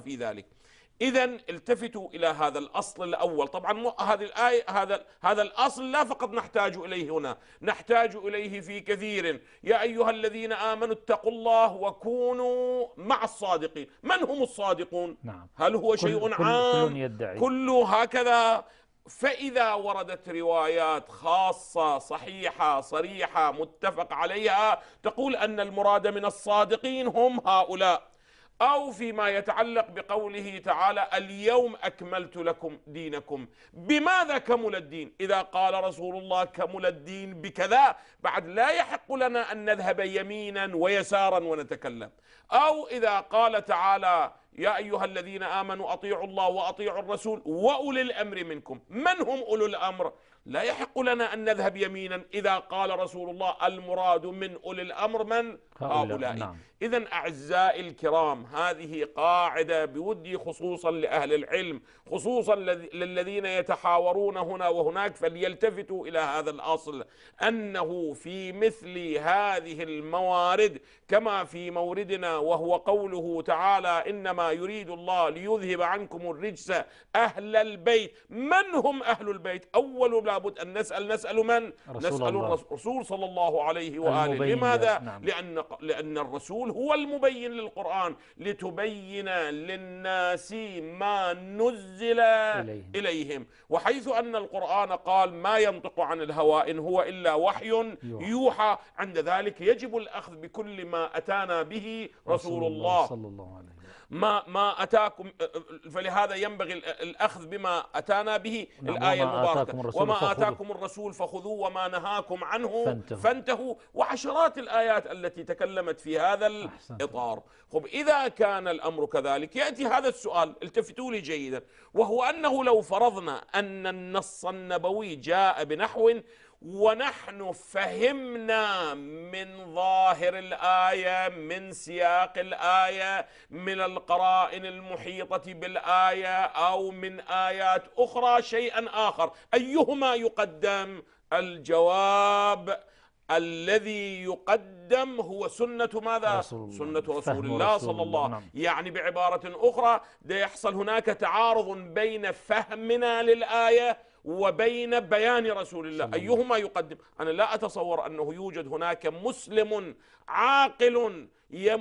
في ذلك إذا التفتوا إلى هذا الأصل الأول طبعا هذه الآية هذا هذا الأصل لا فقط نحتاج إليه هنا نحتاج إليه في كثير يا أيها الذين آمنوا اتقوا الله وكونوا مع الصادقين من هم الصادقون نعم. هل هو شيء كل عام كل, يدعي. كل هكذا فإذا وردت روايات خاصة صحيحة صريحة متفق عليها تقول أن المراد من الصادقين هم هؤلاء أو فيما يتعلق بقوله تعالى اليوم أكملت لكم دينكم بماذا كمل الدين إذا قال رسول الله كمل الدين بكذا بعد لا يحق لنا أن نذهب يمينا ويسارا ونتكلم أو إذا قال تعالى يا أيها الذين آمنوا أطيعوا الله وأطيعوا الرسول وأولي الأمر منكم من هم أولو الأمر لا يحق لنا أن نذهب يمينا إذا قال رسول الله المراد من أولي الأمر من هؤلاء نعم. إذا أعزائي الكرام هذه قاعدة بودي خصوصا لأهل العلم خصوصا للذين يتحاورون هنا وهناك فليلتفتوا إلى هذا الأصل أنه في مثل هذه الموارد كما في موردنا وهو قوله تعالى إنما يريد الله ليذهب عنكم الرجس أهل البيت من هم أهل البيت أول لا لابد أن نسأل نسأل من؟ رسول نسأل الله. الرسول صلى الله عليه وآله لماذا؟ نعم. لأن, لأن الرسول هو المبين للقرآن لتبين للناس ما نزل إليهم, إليهم. وحيث أن القرآن قال ما ينطق عن الهوى إن هو إلا وحي يوحى, يوحى. عند ذلك يجب الأخذ بكل ما أتانا به رسول, رسول الله, الله صلى الله عليه ما ما اتاكم فلهذا ينبغي الاخذ بما اتانا به نعم، الايه المباركه وما اتاكم الرسول فخذوه وما نهاكم عنه فانتهوا, فانتهوا وعشرات الايات التي تكلمت في هذا الاطار خب اذا كان الامر كذلك ياتي هذا السؤال التفتوا لي جيدا وهو انه لو فرضنا ان النص النبوي جاء بنحو ونحن فهمنا من ظاهر الايه من سياق الايه من القرائن المحيطه بالايه او من ايات اخرى شيئا اخر ايهما يقدم الجواب الذي يقدم هو سنة ماذا؟ رسول سنة رسول الله رسول صلى الله عليه وسلم نعم. يعني بعبارة أخرى يحصل هناك تعارض بين فهمنا للآية وبين بيان رسول الله أيهما يقدم أنا لا أتصور أنه يوجد هناك مسلم عاقل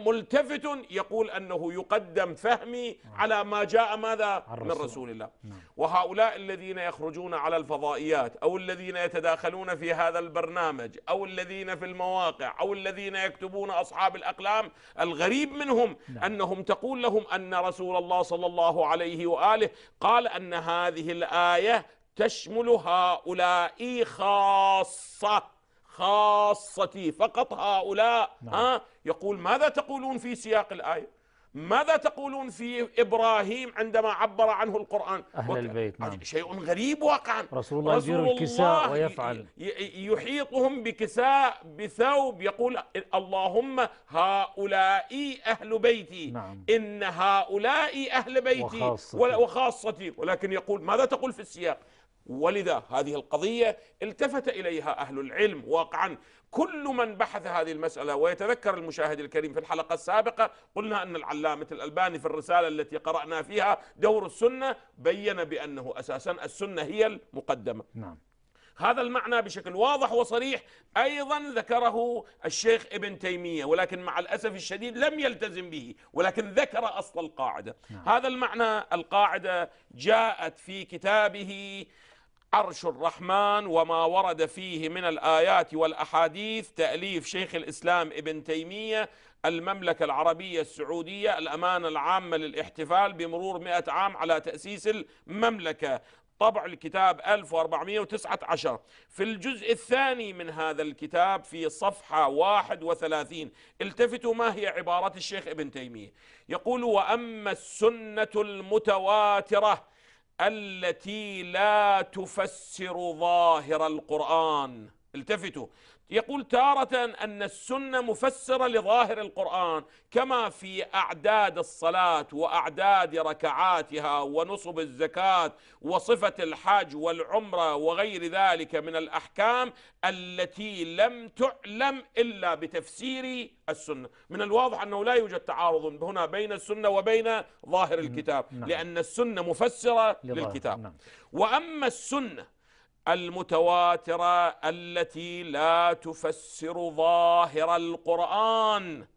ملتفت يقول أنه يقدم فهمي نعم. على ما جاء ماذا من رسول الله نعم. وهؤلاء الذين يخرجون على الفضائيات أو الذين يتداخلون في هذا البرنامج أو الذين في المواقع أو الذين يكتبون أصحاب الأقلام الغريب منهم نعم. أنهم تقول لهم أن رسول الله صلى الله عليه وآله قال أن هذه الآية تشمل هؤلاء خاصة خاصتي فقط هؤلاء نعم. ها يقول ماذا تقولون في سياق الآية ماذا تقولون في إبراهيم عندما عبر عنه القرآن أهل البيت نعم. شيء غريب واقعا رسول الله رسول الكساء ويفعل يحيطهم بكساء بثوب يقول اللهم هؤلاء أهل بيتي نعم. إن هؤلاء أهل بيتي وخاصتي. وخاصتي ولكن يقول ماذا تقول في السياق ولذا هذه القضية التفت إليها أهل العلم واقعا كل من بحث هذه المسألة ويتذكر المشاهد الكريم في الحلقة السابقة قلنا أن العلامة الألباني في الرسالة التي قرأنا فيها دور السنة بين بأنه أساسا السنة هي المقدمة نعم. هذا المعنى بشكل واضح وصريح أيضا ذكره الشيخ ابن تيمية ولكن مع الأسف الشديد لم يلتزم به ولكن ذكر أصل القاعدة نعم. هذا المعنى القاعدة جاءت في كتابه عرش الرحمن وما ورد فيه من الآيات والأحاديث تأليف شيخ الإسلام ابن تيمية المملكة العربية السعودية الأمانة العامة للاحتفال بمرور 100 عام على تأسيس المملكة طبع الكتاب 1419 في الجزء الثاني من هذا الكتاب في صفحة 31 التفتوا ما هي عبارة الشيخ ابن تيمية يقول وأما السنة المتواترة التي لا تفسر ظاهر القرآن التفتوا يقول تارة أن السنة مفسرة لظاهر القرآن كما في أعداد الصلاة وأعداد ركعاتها ونصب الزكاة وصفة الحج والعمرة وغير ذلك من الأحكام التي لم تعلم إلا بتفسير السنة من الواضح أنه لا يوجد تعارض هنا بين السنة وبين ظاهر الكتاب نعم. لأن السنة مفسرة للكتاب نعم. وأما السنة المتواتره التي لا تفسر ظاهر القران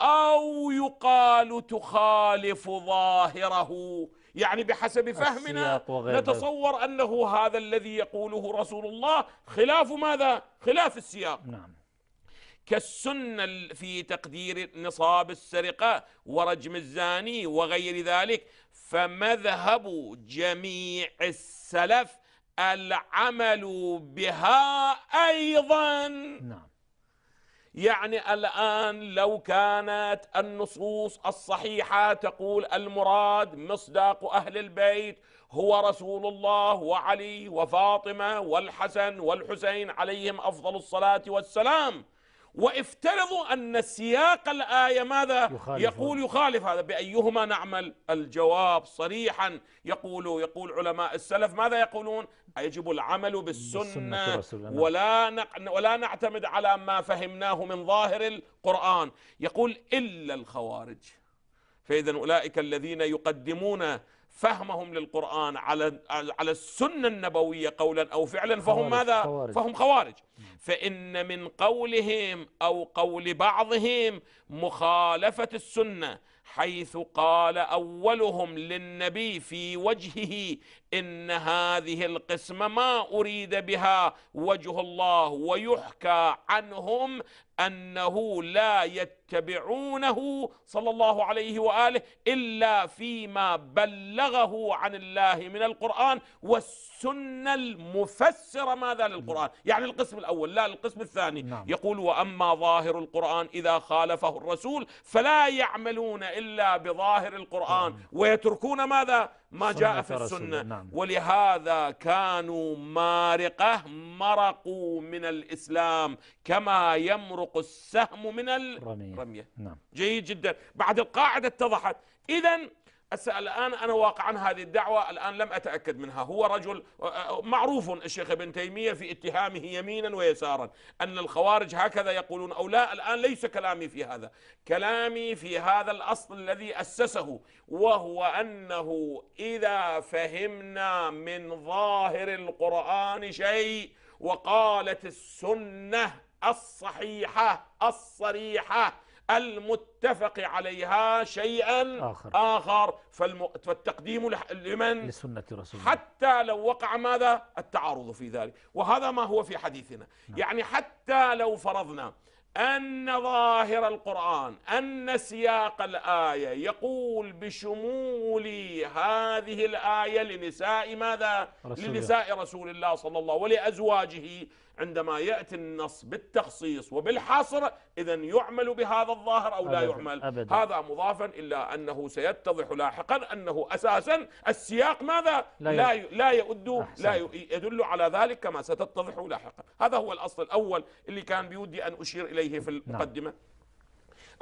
او يقال تخالف ظاهره يعني بحسب فهمنا نتصور انه هذا الذي يقوله رسول الله خلاف ماذا خلاف السياق نعم كالسنة في تقدير نصاب السرقة ورجم الزاني وغير ذلك فمذهب جميع السلف العمل بها أيضا نعم يعني الآن لو كانت النصوص الصحيحة تقول المراد مصداق أهل البيت هو رسول الله وعلي وفاطمة والحسن والحسين عليهم أفضل الصلاة والسلام وافترضوا أن سياق الآية ماذا يخالف يقول هذا. يخالف هذا بأيهما نعمل الجواب صريحا يقول يقول علماء السلف ماذا يقولون يجب العمل بالسنة, بالسنة ولا ولا نعتمد على ما فهمناه من ظاهر القرآن يقول إلا الخوارج فإذا أولئك الذين يقدمون فهمهم للقرآن على على السنة النبوية قولا أو فعلا فهم خوارج ماذا خوارج فهم خوارج فإن من قولهم أو قول بعضهم مخالفة السنة حيث قال أولهم للنبي في وجهه إن هذه القسمة ما أريد بها وجه الله ويحكى عنهم أنه لا يتبعونه صلى الله عليه وآله إلا فيما بلغه عن الله من القرآن والسنة المفسرة ماذا للقرآن نعم. يعني القسم الأول لا القسم الثاني نعم. يقول وأما ظاهر القرآن إذا خالفه الرسول فلا يعملون إلا بظاهر القرآن نعم. ويتركون ماذا ما جاء في السنة نعم. ولهذا كانوا مارقة مرقوا من الإسلام كما يمرق السهم من الرمية رمية. نعم. جيد جدا بعد القاعدة اتضحت إذن الان انا واقع عن هذه الدعوه الان لم اتاكد منها، هو رجل آه، آه، معروف الشيخ ابن تيميه في اتهامه يمينا ويسارا ان الخوارج هكذا يقولون او لا الان ليس كلامي في هذا، كلامي في هذا الاصل الذي اسسه وهو انه اذا فهمنا من ظاهر القران شيء وقالت السنه الصحيحه الصريحه المتفق عليها شيئا آخر, آخر فالم... فالتقديم لمن لسنة رسول الله حتى لو وقع ماذا التعارض في ذلك وهذا ما هو في حديثنا نعم. يعني حتى لو فرضنا أن ظاهر القرآن أن سياق الآية يقول بشمول هذه الآية لنساء ماذا؟ رسول لنساء رسول الله صلى الله ولأزواجه عندما يأتي النص بالتخصيص وبالحصر إذا يعمل بهذا الظاهر أو أبداً لا يعمل أبداً هذا مضافا إلا أنه سيتضح لاحقا أنه أساسا السياق ماذا لا لا, لا يؤد لا يدل على ذلك كما ستتضح لاحقا هذا هو الأصل الأول اللي كان بيودي أن أشير إليه في نعم. المقدمة نعم.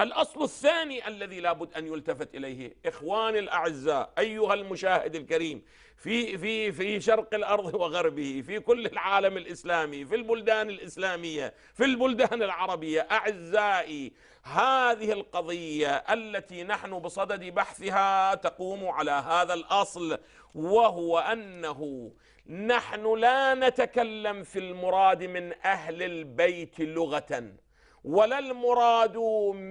الأصل الثاني الذي لابد أن يلتفت إليه إخواني الأعزاء أيها المشاهد الكريم في في في شرق الارض وغربه في كل العالم الاسلامي في البلدان الاسلاميه في البلدان العربيه اعزائي هذه القضيه التي نحن بصدد بحثها تقوم على هذا الاصل وهو انه نحن لا نتكلم في المراد من اهل البيت لغه ولا المراد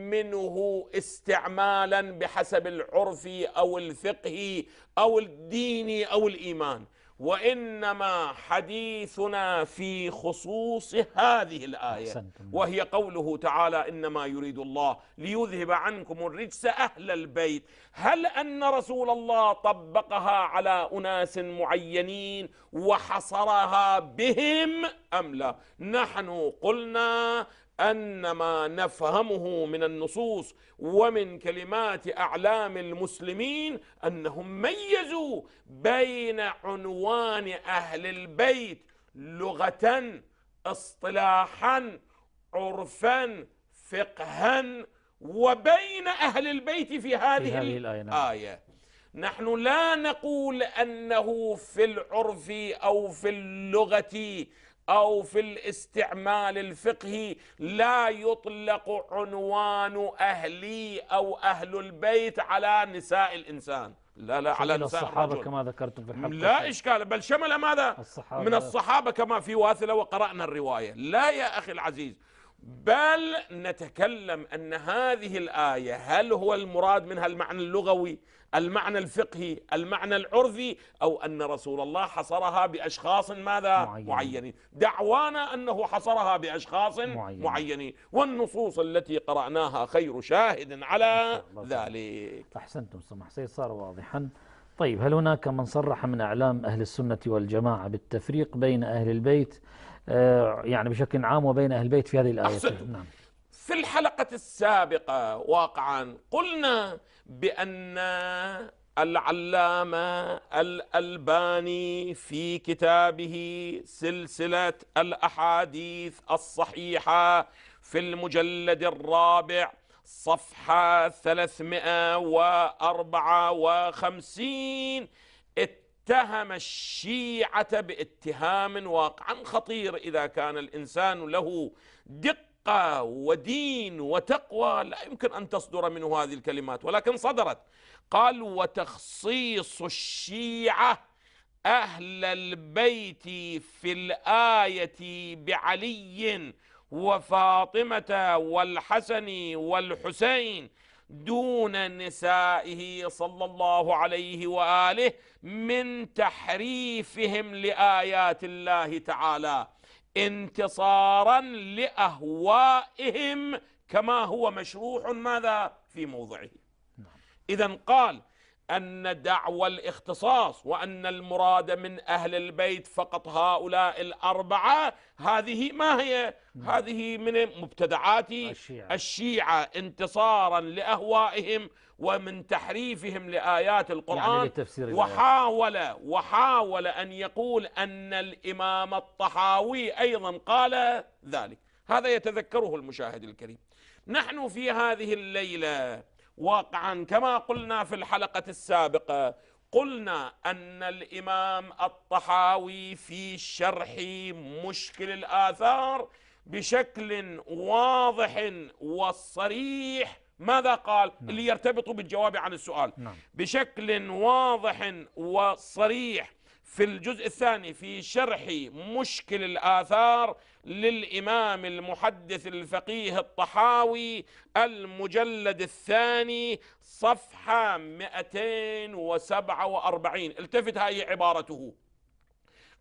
منه استعمالا بحسب العرف او الفقه او الدين او الايمان وانما حديثنا في خصوص هذه الايه وهي قوله تعالى انما يريد الله ليذهب عنكم الرجس اهل البيت هل ان رسول الله طبقها على اناس معينين وحصرها بهم ام لا نحن قلنا أن ما نفهمه من النصوص ومن كلمات أعلام المسلمين أنهم ميزوا بين عنوان أهل البيت لغة اصطلاحا عرفا فقها وبين أهل البيت في هذه, في هذه الآية, نعم. الآية. نحن لا نقول أنه في العرف أو في اللغة أو في الاستعمال الفقهي لا يطلق عنوان أهلي أو أهل البيت على نساء الإنسان لا لا على نساء الصحابة الرجل. كما ذكرتم في الحلقة لا إشكال بل شمل ماذا الصحابة من الصحابة كما في واثلة وقرأنا الرواية لا يا أخي العزيز بل نتكلم أن هذه الآية هل هو المراد منها المعنى اللغوي المعنى الفقهي المعنى العرفي أو أن رسول الله حصرها بأشخاص ماذا معين. معينين دعوانا أنه حصرها بأشخاص معينين والنصوص التي قرأناها خير شاهد على ذلك أحسنتم سمح سيد صار واضحا طيب هل هناك من صرح من أعلام أهل السنة والجماعة بالتفريق بين أهل البيت آه، يعني بشكل عام وبين أهل البيت في هذه الآية نعم. في الحلقة السابقة واقعا قلنا بأن العلامة الألباني في كتابه سلسلة الأحاديث الصحيحة في المجلد الرابع صفحة 354 اتهم الشيعة باتهام واقعا خطير إذا كان الإنسان له دقة وتقى ودين وتقوى لا يمكن أن تصدر منه هذه الكلمات ولكن صدرت قال وتخصيص الشيعة أهل البيت في الآية بعلي وفاطمة والحسن والحسين دون نسائه صلى الله عليه وآله من تحريفهم لآيات الله تعالى انتصارا لأهوائهم كما هو مشروح ماذا في موضعه إذا قال أن دعوى الاختصاص وأن المراد من أهل البيت فقط هؤلاء الأربعة هذه ما هي هذه من مبتدعات الشيعة, الشيعة انتصارا لأهوائهم ومن تحريفهم لآيات القرآن يعني وحاول وحاول أن يقول أن الإمام الطحاوي أيضا قال ذلك هذا يتذكره المشاهد الكريم نحن في هذه الليلة واقعا كما قلنا في الحلقة السابقة قلنا أن الإمام الطحاوي في شرح مشكل الآثار بشكل واضح وصريح ماذا قال نعم. اللي يرتبط بالجواب عن السؤال نعم. بشكل واضح وصريح في الجزء الثاني في شرح مشكل الآثار للإمام المحدث الفقيه الطحاوي المجلد الثاني صفحة 247 التفت هاي عبارته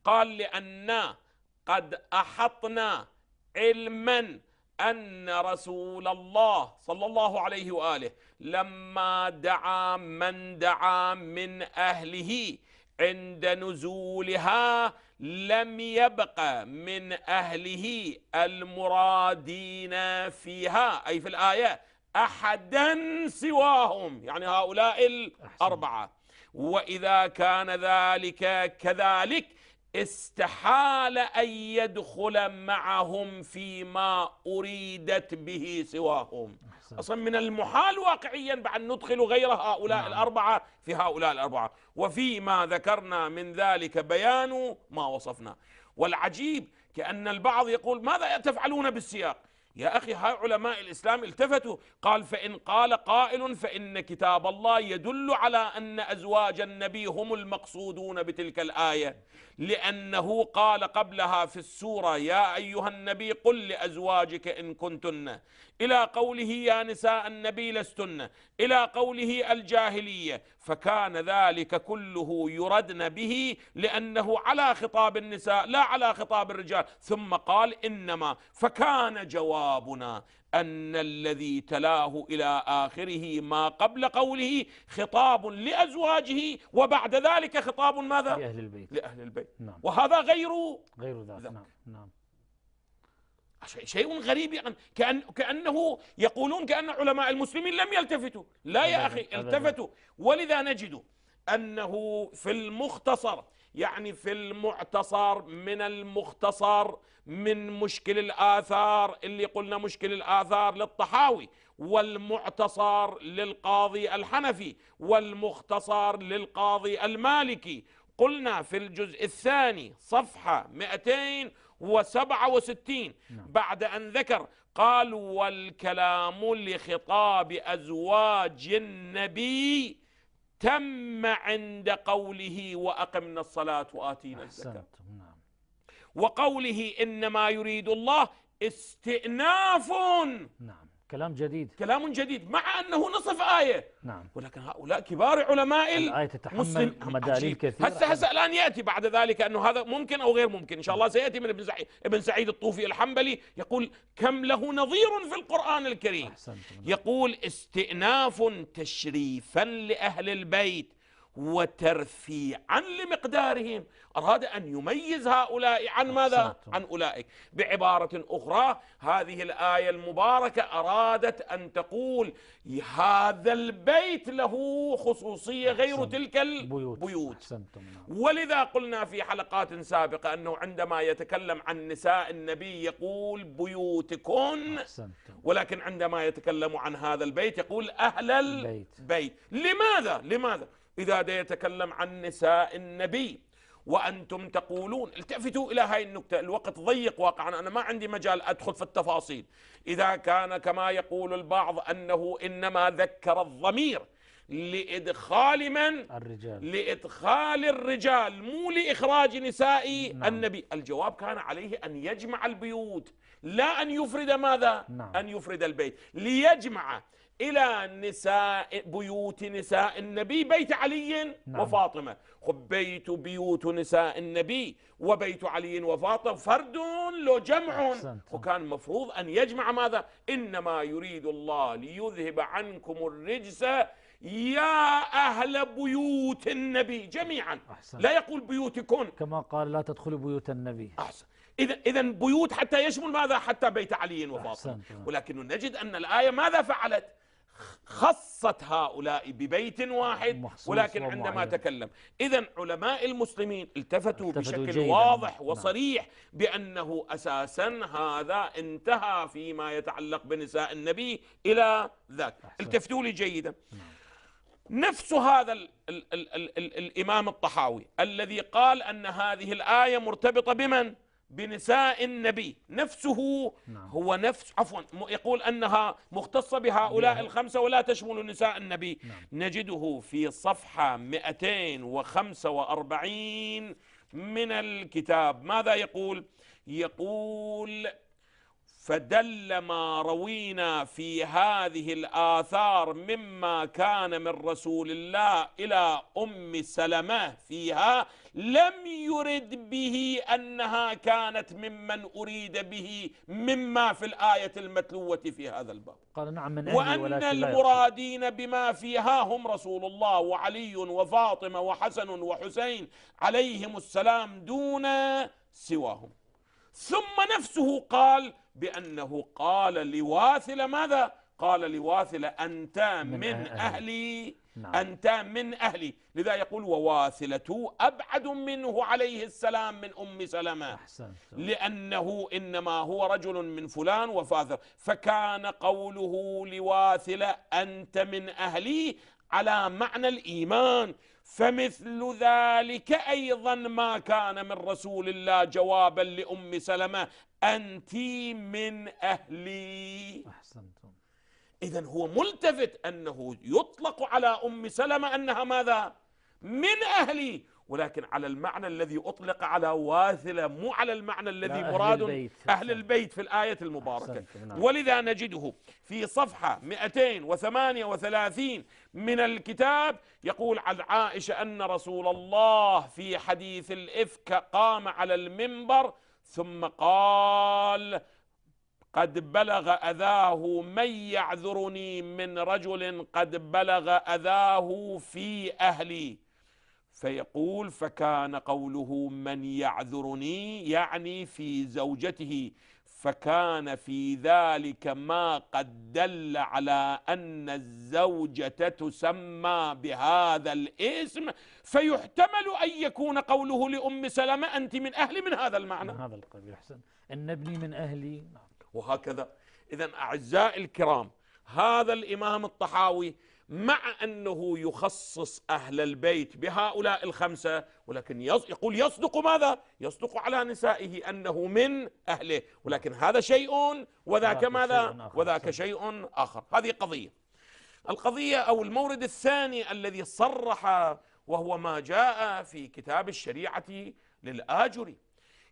قال لأن قد أحطنا علما أن رسول الله صلى الله عليه وآله لما دعا من دعا من أهله عند نزولها لم يبق من أهله المرادين فيها أي في الآية أحدا سواهم يعني هؤلاء الأربعة وإذا كان ذلك كذلك استحال أن يدخل معهم فيما أريدت به سواهم أحسن. أصلا من المحال واقعيا بعد ندخل غير هؤلاء نعم. الأربعة في هؤلاء الأربعة وفيما ذكرنا من ذلك بيان ما وصفنا والعجيب كأن البعض يقول ماذا تفعلون بالسياق يا أخي هاي علماء الإسلام التفتوا قال فإن قال قائل فإن كتاب الله يدل على أن أزواج النبي هم المقصودون بتلك الآية لأنه قال قبلها في السورة يا أيها النبي قل لأزواجك إن كنتن إلى قوله يا نساء النبي لستن إلى قوله الجاهلية فكان ذلك كله يردن به لأنه على خطاب النساء لا على خطاب الرجال ثم قال إنما فكان جوابنا أن الذي تلاه إلى آخره ما قبل قوله خطاب لأزواجه وبعد ذلك خطاب ماذا؟ لأهل البيت لأهل البيت نعم. وهذا غير غير ذلك, نعم. نعم شيء غريب يعني كأن كأنه يقولون كأن علماء المسلمين لم يلتفتوا لا يا أخي التفتوا ولذا نجد أنه في المختصر يعني في المعتصر من المختصر من مشكل الآثار اللي قلنا مشكل الآثار للطحاوي والمعتصر للقاضي الحنفي والمختصر للقاضي المالكي قلنا في الجزء الثاني صفحة 267 نعم. بعد أن ذكر قال والكلام لخطاب أزواج النبي تم عند قوله وأقمنا الصلاة وآتينا الزكاة وقوله إنما يريد الله استئناف نعم كلام جديد كلام جديد مع أنه نصف آية نعم ولكن هؤلاء كبار علماء الآية تتحمل مدالين كثيرة هسه هسه الآن يأتي بعد ذلك أنه هذا ممكن أو غير ممكن إن شاء الله سيأتي من ابن سعيد, ابن سعيد الطوفي الحنبلي يقول كم له نظير في القرآن الكريم يقول استئناف تشريفا لأهل البيت وترفيعا لمقدارهم أراد أن يميز هؤلاء عن ماذا؟ عن أولئك بعبارة أخرى هذه الآية المباركة أرادت أن تقول هذا البيت له خصوصية غير تلك البيوت نعم. ولذا قلنا في حلقات سابقة أنه عندما يتكلم عن نساء النبي يقول بيوتكن ولكن عندما يتكلم عن هذا البيت يقول أهل البيت لماذا؟ لماذا؟ إذا دا يتكلم عن نساء النبي وأنتم تقولون التفتوا إلى هاي النكتة الوقت ضيق واقعا أنا ما عندي مجال أدخل في التفاصيل إذا كان كما يقول البعض أنه إنما ذكر الضمير لإدخال من؟ الرجال لإدخال الرجال مو لإخراج نساء نعم. النبي الجواب كان عليه أن يجمع البيوت لا أن يفرد ماذا؟ نعم. أن يفرد البيت ليجمع إلى نساء بيوت نساء النبي بيت علي نعم. وفاطمة خب بيت بيوت نساء النبي وبيت علي وفاطمة فرد لو جمع وكان المفروض أن يجمع ماذا إنما يريد الله ليذهب عنكم الرجس يا أهل بيوت النبي جميعا أحسن. لا يقول بيوتكن كما قال لا تدخلوا بيوت النبي أحسن إذا إذا بيوت حتى يشمل ماذا حتى بيت علي وفاطمة ولكن نجد أن الآية ماذا فعلت خصت هؤلاء ببيت واحد ولكن عندما معين. تكلم إذا علماء المسلمين التفتوا, التفتوا بشكل جيداً. واضح نعم. وصريح نعم. بأنه أساسا هذا انتهى فيما يتعلق بنساء النبي إلى ذاك أحسن. التفتوا لي جيدا نعم. نفس هذا الـ الـ الـ الـ الـ الإمام الطحاوي الذي قال أن هذه الآية مرتبطة بمن؟ بنساء النبي نفسه نعم. هو نفس عفوا يقول أنها مختصة بهؤلاء نعم. الخمسة ولا تشمل نساء النبي نعم. نجده في صفحة 245 من الكتاب ماذا يقول؟ يقول فدل ما روينا في هذه الآثار مما كان من رسول الله إلى أم سلمة فيها لم يرد به أنها كانت ممن أريد به مما في الآية المتلوة في هذا الباب قال نعم من وأن المرادين بما فيها هم رسول الله وعلي وفاطمة وحسن وحسين عليهم السلام دون سواهم ثم نفسه قال بأنه قال لواثلة ماذا قال لواثلة أنت من, من أهلي نعم. أنت من أهلي لذا يقول وواثلته أبعد منه عليه السلام من أم سلمة لأنه إنما هو رجل من فلان وفاثر فكان قوله لواثلة أنت من أهلي على معنى الإيمان فمثل ذلك أيضا ما كان من رسول الله جوابا لأم سلمة أنت من أهلي أحسنتم إذا هو ملتفت أنه يطلق على أم سلمة أنها ماذا من أهلي ولكن على المعنى الذي أطلق على واثلة مو على المعنى الذي مراد أهل البيت, أهل البيت في الآية المباركة نعم. ولذا نجده في صفحة 238 من الكتاب يقول عن عائشة أن رسول الله في حديث الإفك قام على المنبر ثم قال قد بلغ أذاه من يعذرني من رجل قد بلغ أذاه في أهلي فيقول فكان قوله من يعذرني يعني في زوجته فكان في ذلك ما قد دل على أن الزوجة تسمى بهذا الاسم فيحتمل أن يكون قوله لأم سلمة أنت من أهلي من هذا المعنى من هذا القبيل أحسن أن ابني من أهلي نعم. وهكذا إذا أعزائي الكرام هذا الإمام الطحاوي مع أنه يخصص أهل البيت بهؤلاء الخمسة ولكن يقول يصدق ماذا يصدق على نسائه أنه من أهله ولكن هذا شيء وذاك ماذا وذاك شيء آخر هذه قضية القضية أو المورد الثاني الذي صرح وهو ما جاء في كتاب الشريعة للآجري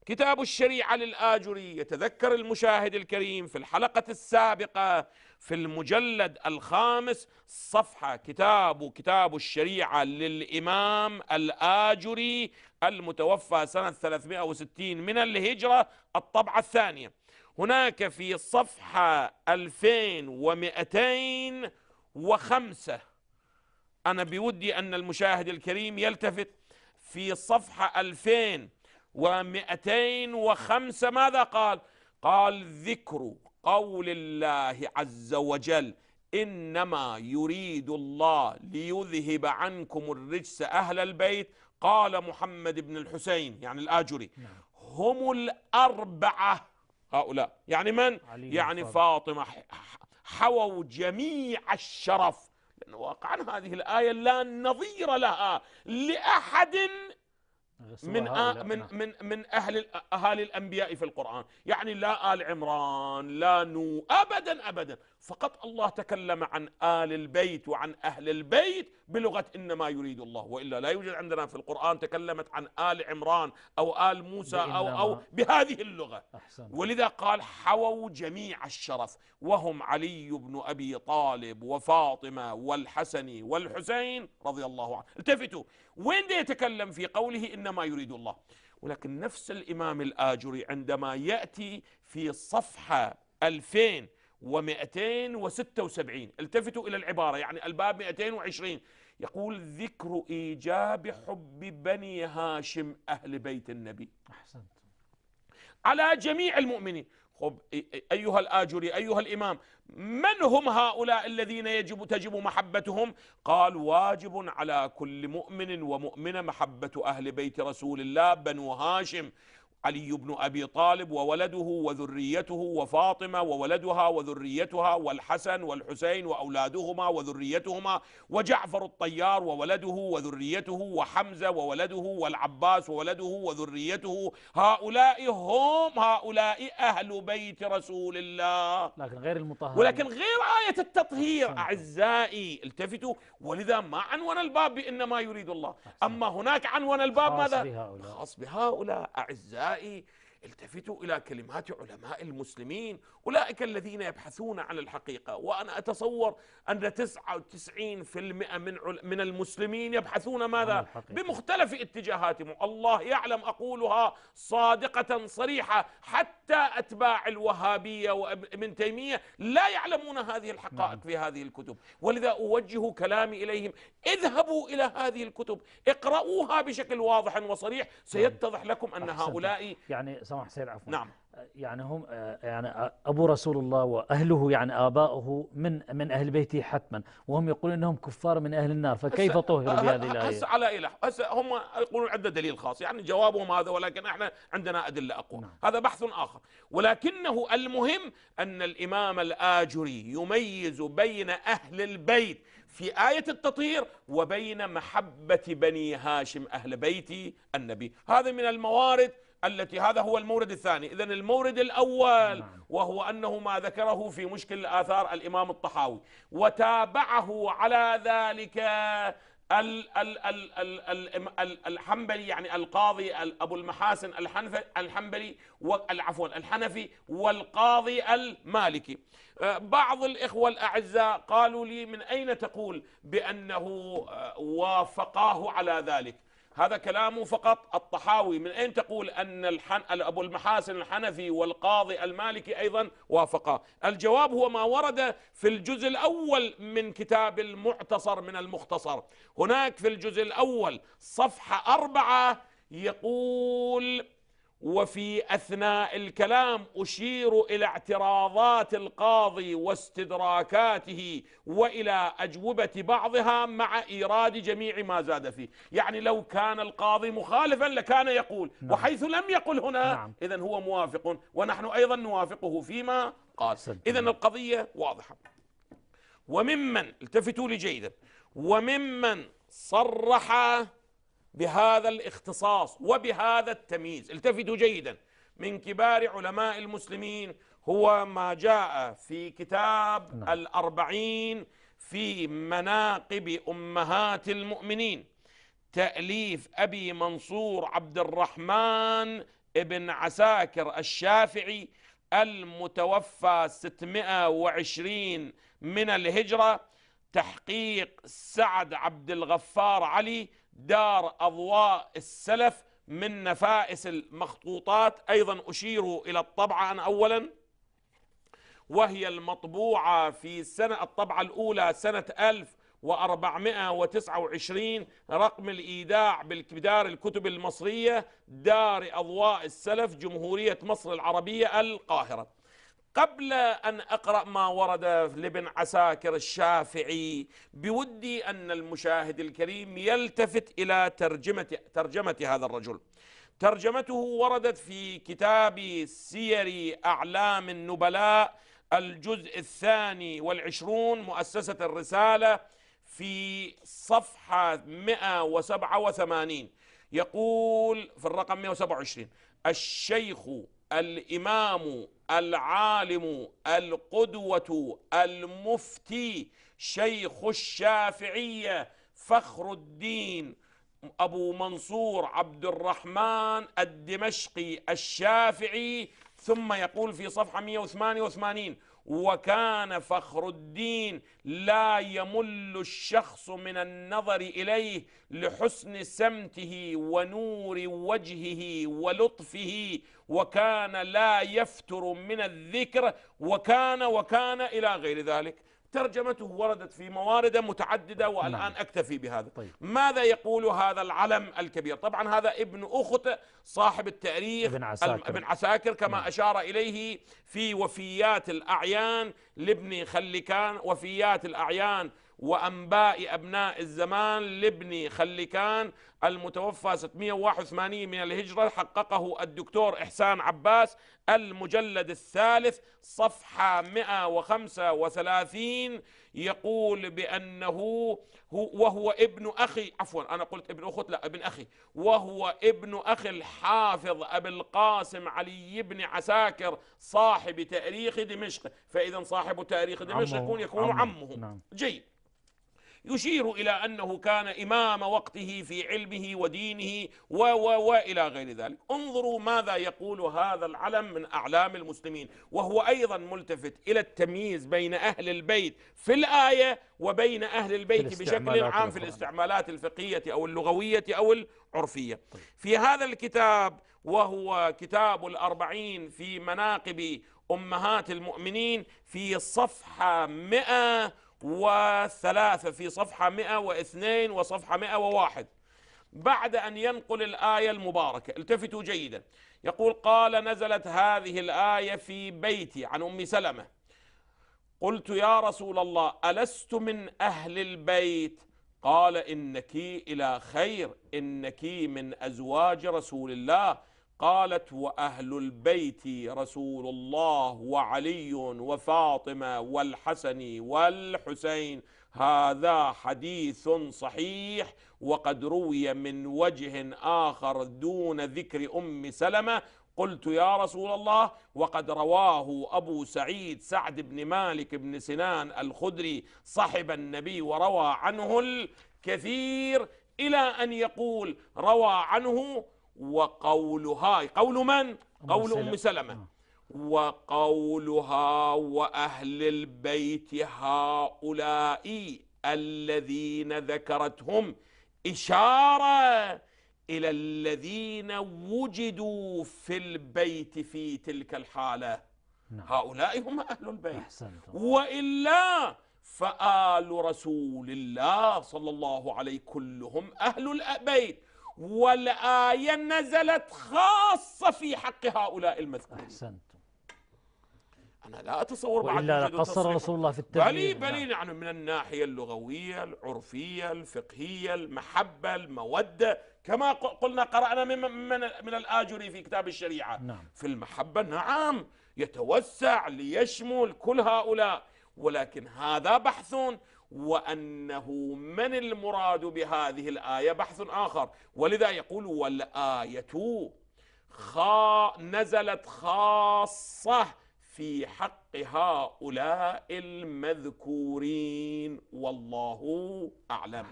كتاب الشريعة للآجري يتذكر المشاهد الكريم في الحلقة السابقة في المجلد الخامس صفحة كتاب كتاب الشريعة للإمام الآجري المتوفى سنة 360 من الهجرة الطبعة الثانية هناك في صفحة 2205 أنا بودي أن المشاهد الكريم يلتفت في صفحة 2205 ماذا قال؟ قال ذكر قول الله عز وجل إنما يريد الله ليذهب عنكم الرجس أهل البيت قال محمد بن الحسين يعني الآجري نعم. هم الأربعة هؤلاء يعني من؟ يعني فاطمة حووا جميع الشرف لأنه واقعا هذه الآية لا نظير لها لأحد من آه من من من اهل اهالي الانبياء في القران يعني لا ال عمران لا نو ابدا ابدا فقط الله تكلم عن آل البيت وعن أهل البيت بلغة إنما يريد الله وإلا لا يوجد عندنا في القرآن تكلمت عن آل عمران أو آل موسى أو, أو بهذه اللغة أحسن. ولذا قال حووا جميع الشرف وهم علي بن أبي طالب وفاطمة والحسن والحسين رضي الله عنه التفتوا وين يتكلم في قوله إنما يريد الله ولكن نفس الإمام الآجري عندما يأتي في صفحة 2000 و276 التفتوا إلى العبارة يعني الباب 220 يقول ذكر إيجاب حب بني هاشم أهل بيت النبي أحسنت على جميع المؤمنين خب أيها الآجري أيها الإمام من هم هؤلاء الذين يجب تجب محبتهم قال واجب على كل مؤمن ومؤمنة محبة أهل بيت رسول الله بنو هاشم علي بن أبي طالب وولده وذريته وفاطمة وولدها وذريتها والحسن والحسين وأولادهما وذريتهما وجعفر الطيار وولده وذريته وحمزة وولده والعباس وولده وذريته هؤلاء هم هؤلاء أهل بيت رسول الله لكن غير المطهرين ولكن غير آية التطهير أعزائي التفتوا ولذا ما عنون الباب بإنما يريد الله أما هناك عنون الباب خاص ماذا بهؤلاء. خاص بهؤلاء أعزائي e, التفتوا الى كلمات علماء المسلمين اولئك الذين يبحثون عن الحقيقه وانا اتصور ان 99% من من المسلمين يبحثون ماذا بمختلف اتجاهاتهم الله يعلم اقولها صادقه صريحه حتى اتباع الوهابيه وابن تيميه لا يعلمون هذه الحقائق نعم. في هذه الكتب ولذا اوجه كلامي اليهم اذهبوا الى هذه الكتب اقرؤوها بشكل واضح وصريح نعم. سيتضح لكم ان هؤلاء يعني سامح سير عفوا نعم أه، يعني هم أه، يعني ابو رسول الله واهله يعني ابائه من من اهل بيته حتما وهم يقولون انهم كفار من اهل النار فكيف طهروا أه، بهذه الايه؟ هسه على اله هسه هم يقولون عندنا دليل خاص يعني جوابهم هذا ولكن احنا عندنا ادله اقوى نعم. هذا بحث اخر ولكنه المهم ان الامام الاجري يميز بين اهل البيت في آية التطهير وبين محبة بني هاشم أهل بيت النبي هذا من الموارد التي هذا هو المورد الثاني إذا المورد الأول نعم. وهو أنه ما ذكره في مشكل الآثار الإمام الطحاوي وتابعه على ذلك ال ال ال ال الحنبلي يعني القاضي ابو المحاسن الحنبلي عفوا الحنفي والقاضي المالكي آه، بعض الاخوه الاعزاء قالوا لي من اين تقول بانه آه، وافقاه على ذلك هذا كلامه فقط الطحاوي من أين تقول أن الحن... أبو المحاسن الحنفي والقاضي المالكي أيضا وافقا الجواب هو ما ورد في الجزء الأول من كتاب المعتصر من المختصر هناك في الجزء الأول صفحة أربعة يقول وفي أثناء الكلام أشير إلى اعتراضات القاضي واستدراكاته وإلى أجوبة بعضها مع إيراد جميع ما زاد فيه يعني لو كان القاضي مخالفا لكان يقول نعم. وحيث لم يقل هنا نعم. إذن هو موافق ونحن أيضا نوافقه فيما قال إذن القضية واضحة وممن التفتوا لي جيدا وممن صرح بهذا الاختصاص وبهذا التمييز التفتوا جيدا من كبار علماء المسلمين هو ما جاء في كتاب نعم. الأربعين في مناقب أمهات المؤمنين تأليف أبي منصور عبد الرحمن ابن عساكر الشافعي المتوفى 620 من الهجرة تحقيق سعد عبد الغفار علي دار أضواء السلف من نفائس المخطوطات أيضا أشير إلى الطبعة أنا أولا وهي المطبوعة في سنة الطبعة الأولى سنة 1429 رقم الإيداع بدار الكتب المصرية دار أضواء السلف جمهورية مصر العربية القاهرة قبل أن أقرأ ما ورد لابن عساكر الشافعي بودي أن المشاهد الكريم يلتفت إلى ترجمة, ترجمة هذا الرجل ترجمته وردت في كتاب سير أعلام النبلاء الجزء الثاني والعشرون مؤسسة الرسالة في صفحة 187 يقول في الرقم 127 الشيخ الامام العالم القدوه المفتي شيخ الشافعيه فخر الدين ابو منصور عبد الرحمن الدمشقي الشافعي ثم يقول في صفحه 188 وكان فخر الدين لا يمل الشخص من النظر اليه لحسن سمته ونور وجهه ولطفه وكان لا يفتر من الذكر وكان وكان الى غير ذلك ترجمته وردت في موارد متعددة والآن نعم. أكتفي بهذا طيب. ماذا يقول هذا العلم الكبير طبعا هذا ابن أخت صاحب التاريخ ابن عساكر, ابن عساكر كما نعم. أشار إليه في وفيات الأعيان لابن خلكان وفيات الأعيان وأنباء أبناء الزمان لابن خلكان المتوفى 681 من الهجرة حققه الدكتور إحسان عباس المجلد الثالث صفحة 135 يقول بأنه هو وهو ابن أخي عفوا أنا قلت ابن أخت لا ابن أخي وهو ابن أخي الحافظ أبي القاسم علي بن عساكر صاحب تاريخ دمشق فإذا صاحب تاريخ دمشق يكون يكون عمه, عمه. نعم. جيد يشير إلى أنه كان إمام وقته في علمه ودينه و و وإلى غير ذلك انظروا ماذا يقول هذا العلم من أعلام المسلمين وهو أيضا ملتفت إلى التمييز بين أهل البيت في الآية وبين أهل البيت بشكل عام في الاستعمالات الفقهية أو اللغوية أو العرفية في هذا الكتاب وهو كتاب الأربعين في مناقب أمهات المؤمنين في صفحة 100 وثلاثة في صفحة 102 وصفحة 101 بعد أن ينقل الآية المباركة التفتوا جيدا يقول قال نزلت هذه الآية في بيتي عن أم سلمة قلت يا رسول الله ألست من أهل البيت قال إنك إلى خير إنك من أزواج رسول الله قالت وأهل البيت رسول الله وعلي وفاطمة والحسن والحسين هذا حديث صحيح وقد روي من وجه آخر دون ذكر أم سلمة قلت يا رسول الله وقد رواه أبو سعيد سعد بن مالك بن سنان الخدري صحب النبي وروى عنه الكثير إلى أن يقول روى عنه وقولها قول من قول أم سلمة آه. وقولها وأهل البيت هؤلاء الذين ذكرتهم إشارة إلى الذين وجدوا في البيت في تلك الحالة نعم. هؤلاء هم أهل البيت وإلا فآل رسول الله صلى الله عليه كلهم أهل البيت والآية نزلت خاصة في حق هؤلاء المذكورين أحسنت أنا لا أتصور بعد وإلا قصر رسول الله في التبليغ بلي بلي نعم من الناحية اللغوية العرفية الفقهية المحبة المودة كما قلنا قرأنا من, من, من الآجري في كتاب الشريعة نعم. في المحبة نعم يتوسع ليشمل كل هؤلاء ولكن هذا بحث وأنه من المراد بهذه الآية بحث آخر ولذا يقول والآية خا نزلت خاصة في حق هؤلاء المذكورين والله أعلم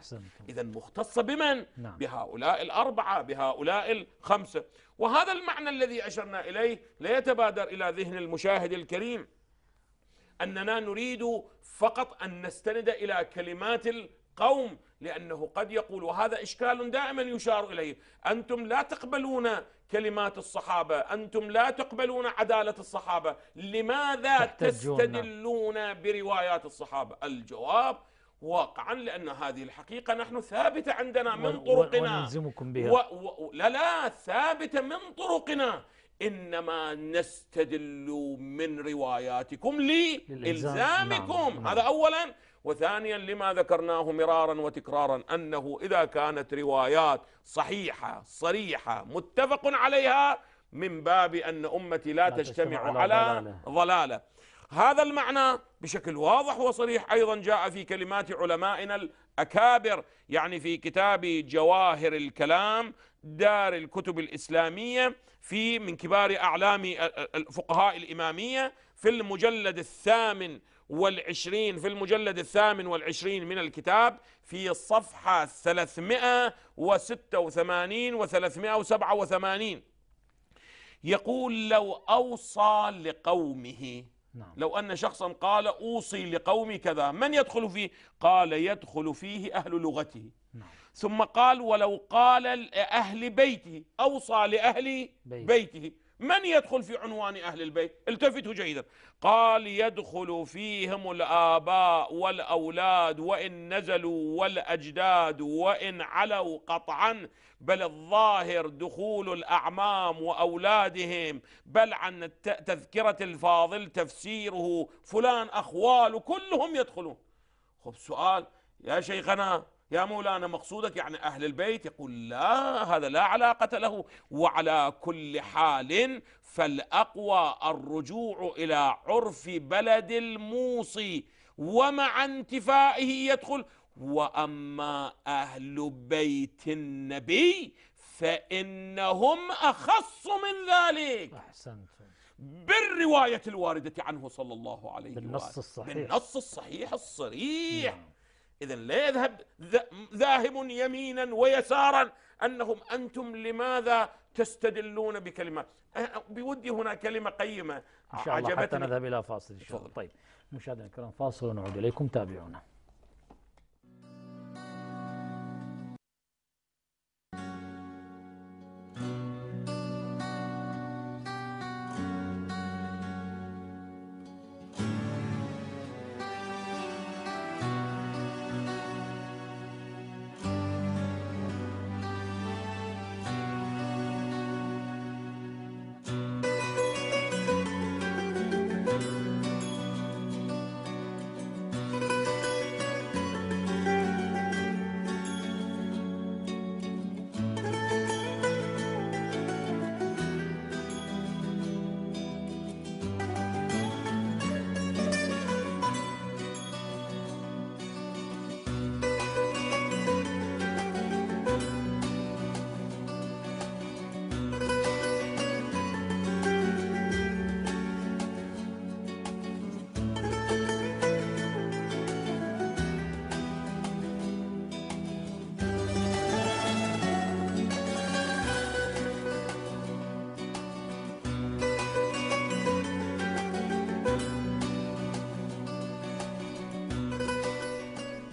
إذا مختصة بمن؟ نعم. بهؤلاء الأربعة بهؤلاء الخمسة وهذا المعنى الذي أشرنا إليه لا يتبادر إلى ذهن المشاهد الكريم أننا نريد فقط أن نستند إلى كلمات القوم لأنه قد يقول وهذا إشكال دائما يشار إليه أنتم لا تقبلون كلمات الصحابة أنتم لا تقبلون عدالة الصحابة لماذا تستدلون بروايات الصحابة الجواب واقعا لأن هذه الحقيقة نحن ثابتة عندنا من طرقنا ونلزمكم بها و... و... لا لا ثابتة من طرقنا إنما نستدل من رواياتكم لإلزامكم نعم. هذا أولا وثانيا لما ذكرناه مرارا وتكرارا أنه إذا كانت روايات صحيحة صريحة متفق عليها من باب أن أمتي لا, لا تجتمع على ضلالة, ضلالة هذا المعنى بشكل واضح وصريح ايضا جاء في كلمات علمائنا الاكابر يعني في كتاب جواهر الكلام دار الكتب الاسلاميه في من كبار اعلام الفقهاء الاماميه في المجلد الثامن والعشرين في المجلد الثامن والعشرين من الكتاب في الصفحة 386 و 387 يقول لو أوصى لقومه نعم. لو أن شخصا قال أوصي لقومي كذا من يدخل فيه قال يدخل فيه أهل لغته نعم. ثم قال ولو قال لأهل بيته أوصى لأهل بيته, بيته من يدخل في عنوان أهل البيت التفتوا جيدا قال يدخل فيهم الآباء والأولاد وإن نزلوا والأجداد وإن علوا قطعا بل الظاهر دخول الأعمام وأولادهم بل عن تذكرة الفاضل تفسيره فلان أخواله كلهم يدخلون خب سؤال يا شيخنا يا مولانا مقصودك يعني أهل البيت يقول لا هذا لا علاقة له وعلى كل حال فالأقوى الرجوع إلى عرف بلد الموصي ومع انتفائه يدخل وأما أهل بيت النبي فإنهم أخص من ذلك أحسنت بالرواية الواردة عنه صلى الله عليه وسلم بالنص الصحيح بالنص الصحيح الصريح نعم. إذا لا يذهب ذاهب يمينا ويسارا أنهم أنتم لماذا تستدلون بكلمة أه، أه، بودي هنا كلمة قيمة إن شاء الله حتى نذهب إلى فاصل إن شاء الله طيب مشاهدينا الكرام فاصل ونعود إليكم تابعونا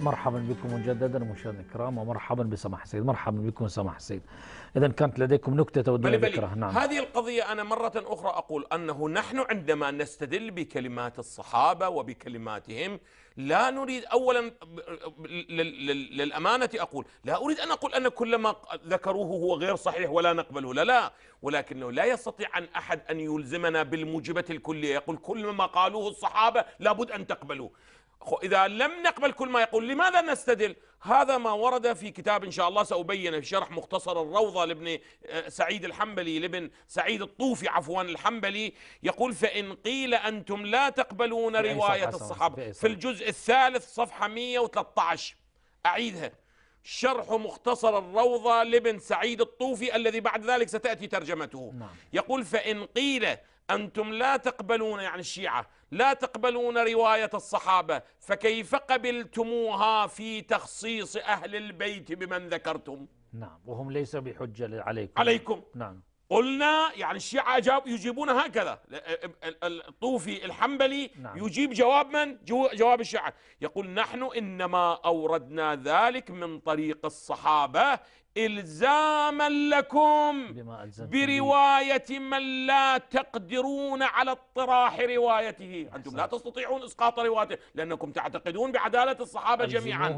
مرحبا بكم مجددا مشاهدينا الكرام ومرحبا بسماح السيد مرحبا بكم سماح السيد اذا كانت لديكم نكته تودون ذكرها نعم هذه القضيه انا مره اخرى اقول انه نحن عندما نستدل بكلمات الصحابه وبكلماتهم لا نريد اولا للامانه اقول لا اريد ان اقول ان كل ما ذكروه هو غير صحيح ولا نقبله لا لا ولكنه لا يستطيع ان احد ان يلزمنا بالموجبه الكليه يقول كل ما قالوه الصحابه لابد ان تقبلوه إذا لم نقبل كل ما يقول لماذا نستدل هذا ما ورد في كتاب إن شاء الله سأبينه في شرح مختصر الروضة لابن آه، سعيد الحنبلي لابن سعيد الطوفي عفوا الحنبلي يقول فإن قيل أنتم لا تقبلون رواية الصحابة في الجزء الثالث صفحة 113 أعيدها شرح مختصر الروضة لابن سعيد الطوفي الذي بعد ذلك ستأتي ترجمته نعم. يقول فإن قيل أنتم لا تقبلون يعني الشيعة لا تقبلون رواية الصحابة فكيف قبلتموها في تخصيص أهل البيت بمن ذكرتم نعم وهم ليس بحجة عليكم عليكم نعم قلنا يعني الشيعة أجاب يجيبون هكذا الطوفي الحنبلي نعم. يجيب جواب من؟ جواب الشيعة يقول نحن إنما أوردنا ذلك من طريق الصحابة إلزاما لكم برواية من لا تقدرون على اطراح روايته أنتم لا تستطيعون إسقاط روايته لأنكم تعتقدون بعدالة الصحابة جميعا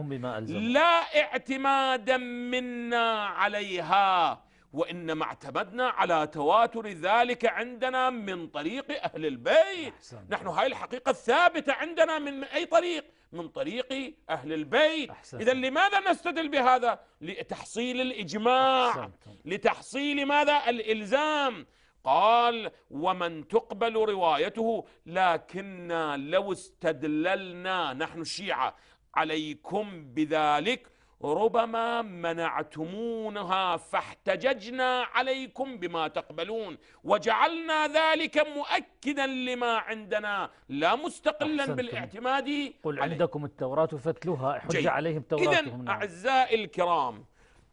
لا اعتمادا منا عليها وإنما اعتمدنا على تواتر ذلك عندنا من طريق أهل البيت أحسن. نحن هاي الحقيقة الثابتة عندنا من أي طريق من طريق أهل البيت إذا لماذا نستدل بهذا لتحصيل الإجماع أحسنتم. لتحصيل ماذا الإلزام قال ومن تقبل روايته لكننا لو استدللنا نحن الشيعة عليكم بذلك ربما منعتمونها فاحتججنا عليكم بما تقبلون وجعلنا ذلك مؤكدا لما عندنا لا مستقلا أحسنتم. بالاعتماد قل عليه. عندكم التوراة فاتلوها حج جيد. عليهم إذن نعم. أعزائي الكرام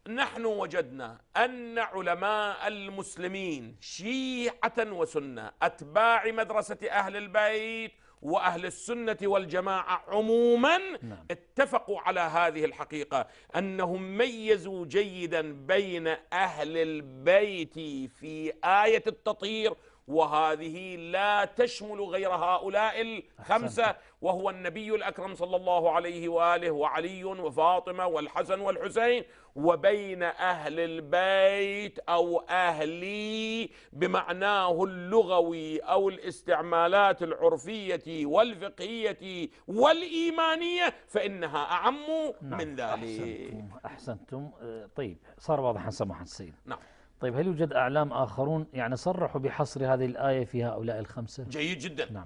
نحن وجدنا أن علماء المسلمين شيعة وسنة أتباع مدرسة أهل البيت واهل السنه والجماعه عموما نعم. اتفقوا على هذه الحقيقه انهم ميزوا جيدا بين اهل البيت في ايه التطهير وهذه لا تشمل غير هؤلاء الخمسة وهو النبي الأكرم صلى الله عليه وآله وعلي وفاطمة والحسن والحسين وبين أهل البيت أو أهلي بمعناه اللغوي أو الاستعمالات العرفية والفقهية والإيمانية فإنها أعم نعم. من ذلك أحسنتم, أحسنتم طيب صار واضحا سماحة السيد نعم طيب هل يوجد أعلام آخرون يعني صرحوا بحصر هذه الآية في هؤلاء الخمسة جيد جدا نعم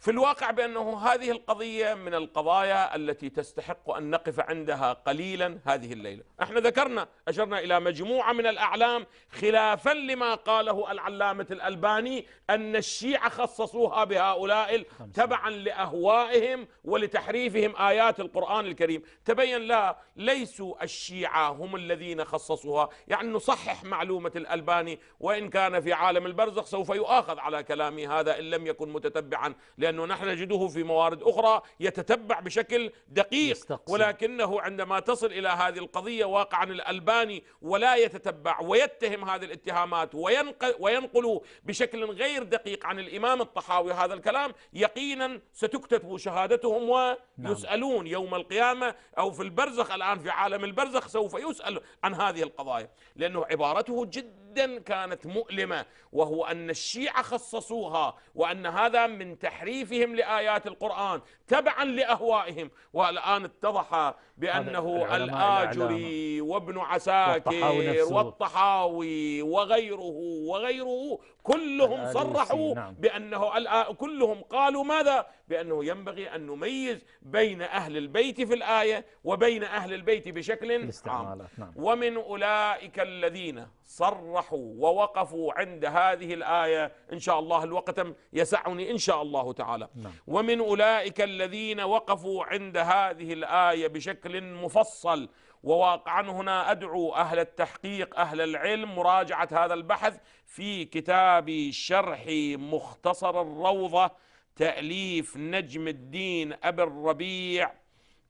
في الواقع بأنه هذه القضية من القضايا التي تستحق أن نقف عندها قليلا هذه الليلة احنا ذكرنا أشرنا إلى مجموعة من الأعلام خلافا لما قاله العلامة الألباني أن الشيعة خصصوها بهؤلاء تبعا لأهوائهم ولتحريفهم آيات القرآن الكريم تبين لا ليسوا الشيعة هم الذين خصصوها يعني نصحح معلومة الألباني وإن كان في عالم البرزخ سوف يؤاخذ على كلامي هذا إن لم يكن متتبعا لأن لأنه نحن نجده في موارد أخرى يتتبع بشكل دقيق يستقصر. ولكنه عندما تصل إلى هذه القضية واقعا الألباني ولا يتتبع ويتهم هذه الاتهامات وينقل, وينقل بشكل غير دقيق عن الإمام الطحاوي هذا الكلام يقينا ستكتتب شهادتهم نعم. ويسألون نعم. يوم القيامة أو في البرزخ الآن في عالم البرزخ سوف يسأل عن هذه القضايا لأنه عبارته جدا جدا كانت مؤلمة وهو أن الشيعة خصصوها وأن هذا من تحريفهم لآيات القرآن تبعا لاهوائهم والان اتضح بانه الاجري وابن عساكر والطحاوي وغيره وغيره كلهم صرحوا نعم. بانه كلهم قالوا ماذا؟ بانه ينبغي ان نميز بين اهل البيت في الايه وبين اهل البيت بشكل عام نعم. ومن اولئك الذين صرحوا ووقفوا عند هذه الايه ان شاء الله الوقت يسعني ان شاء الله تعالى نعم. ومن اولئك الذين وقفوا عند هذه الآية بشكل مفصل وواقعا هنا أدعو أهل التحقيق أهل العلم مراجعة هذا البحث في كتاب شرح مختصر الروضة تأليف نجم الدين أبي الربيع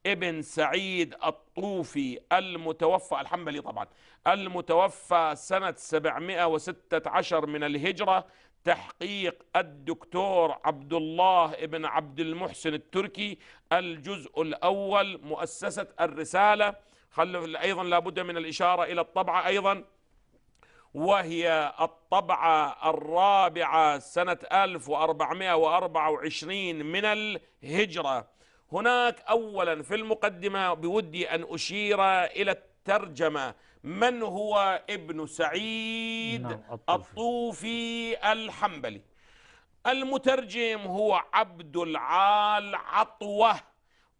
ابن سعيد الطوفي المتوفى الحنبلي طبعا المتوفى سنة 716 من الهجرة تحقيق الدكتور عبد الله بن عبد المحسن التركي الجزء الأول مؤسسة الرسالة خلوا أيضا لابد من الإشارة إلى الطبعة أيضا وهي الطبعة الرابعة سنة 1424 من الهجرة هناك أولا في المقدمة بودي أن أشير إلى الترجمة من هو ابن سعيد نعم. الطوفي الحنبلي المترجم هو عبد العال عطوه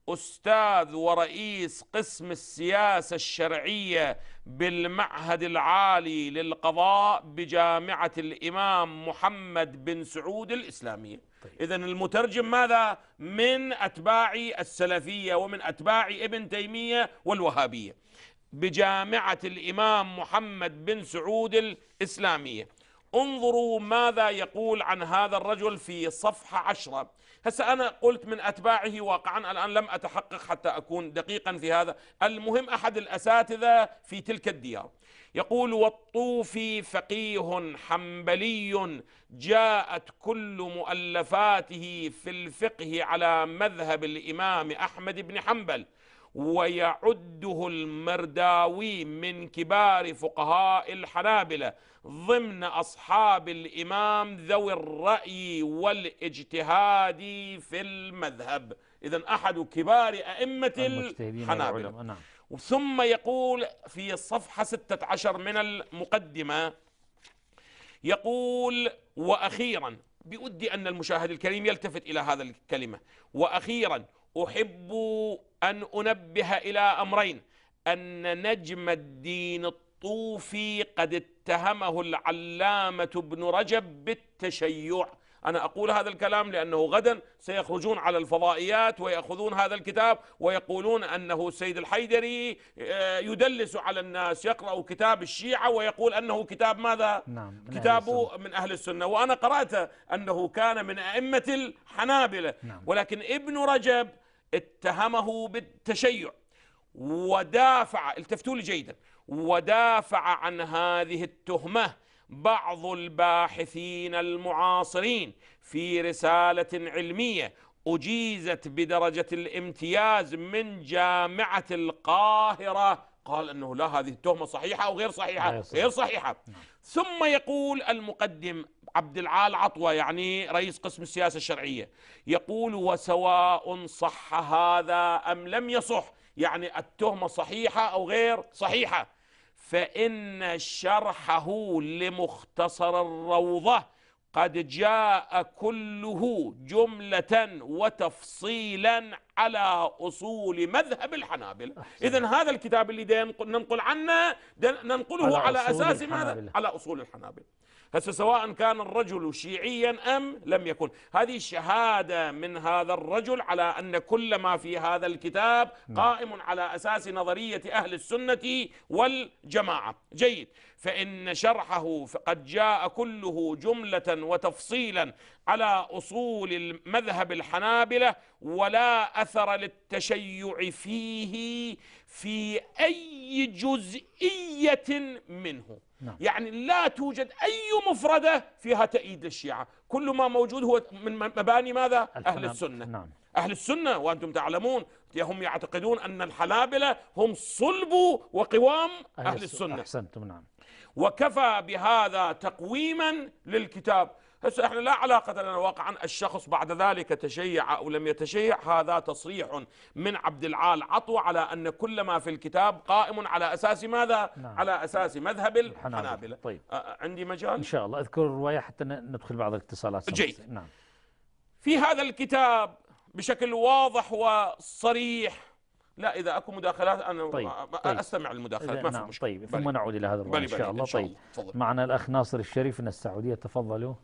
أستاذ ورئيس قسم السياسة الشرعية بالمعهد العالي للقضاء بجامعة الإمام محمد بن سعود الإسلامية طيب. إذا المترجم ماذا؟ من أتباع السلفية ومن أتباع ابن تيمية والوهابية بجامعة الإمام محمد بن سعود الإسلامية انظروا ماذا يقول عن هذا الرجل في صفحة عشرة هسا أنا قلت من أتباعه واقعا الآن لم أتحقق حتى أكون دقيقا في هذا المهم أحد الأساتذة في تلك الديار يقول والطوفي فقيه حنبلي جاءت كل مؤلفاته في الفقه على مذهب الإمام أحمد بن حنبل ويعده المرداوي من كبار فقهاء الحنابلة ضمن أصحاب الإمام ذوي الرأي والاجتهاد في المذهب إذا أحد كبار أئمة الحنابلة نعم. ثم يقول في الصفحة 16 من المقدمة يقول وأخيرا بودي أن المشاهد الكريم يلتفت إلى هذا الكلمة وأخيرا أحب أن أنبه إلى أمرين أن نجم الدين الطوفي قد اتهمه العلامة ابن رجب بالتشيع أنا أقول هذا الكلام لأنه غدا سيخرجون على الفضائيات ويأخذون هذا الكتاب ويقولون أنه السيد الحيدري آه، يدلس على الناس يقرأ كتاب الشيعة ويقول أنه كتاب ماذا؟ نعم من نعم، نعم، كتابه نعم. من أهل السنة وأنا قرأت أنه كان من أئمة الحنابلة نعم. ولكن ابن رجب اتهمه بالتشيع ودافع التفتوا لي جيدا ودافع عن هذه التهمه بعض الباحثين المعاصرين في رساله علميه اجيزت بدرجه الامتياز من جامعه القاهره قال انه لا هذه التهمه صحيحه او غير صحيحه؟ غير صحيحه نعم. ثم يقول المقدم عبد العال عطوة يعني رئيس قسم السياسة الشرعية يقول وسواء صح هذا أم لم يصح يعني التهمة صحيحة أو غير صحيحة فإن شرحه لمختصر الروضة قد جاء كله جملة وتفصيلا على أصول مذهب الحنابلة إذا هذا الكتاب اللي ننقل عنه ننقله على, على أساس ماذا؟ على أصول الحنابلة هسه سواء كان الرجل شيعيا أم لم يكن هذه شهادة من هذا الرجل على أن كل ما في هذا الكتاب نعم. قائم على أساس نظرية أهل السنة والجماعة جيد فإن شرحه فقد جاء كله جملة وتفصيلا على أصول المذهب الحنابلة ولا أثر للتشيع فيه في أي جزئية منه نعم. يعني لا توجد أي مفردة فيها تأييد للشيعة كل ما موجود هو من مباني ماذا؟ أهل السنة نعم. أهل السنة وأنتم تعلمون هم يعتقدون أن الحلابلة هم صلب وقوام أهل, أهل السنة أحسنتم نعم وكفى بهذا تقويما للكتاب هسه احنا لا علاقة لنا واقعا الشخص بعد ذلك تشيع أو لم يتشيع هذا تصريح من عبد العال عطو على أن كل ما في الكتاب قائم على أساس ماذا؟ نعم. على أساس مذهب الحنابلة طيب. عندي مجال؟ إن شاء الله أذكر الرواية حتى ندخل بعض الاتصالات جيد نعم. في هذا الكتاب بشكل واضح وصريح لا اذا اكو مداخلات انا طيب. طيب. استمع للمداخلات ما في نعم، مشكله طيب ثم نعود الى هذا الموضوع ان شاء طيب. الله طيب. معنا الاخ ناصر الشريف من السعوديه تفضلوا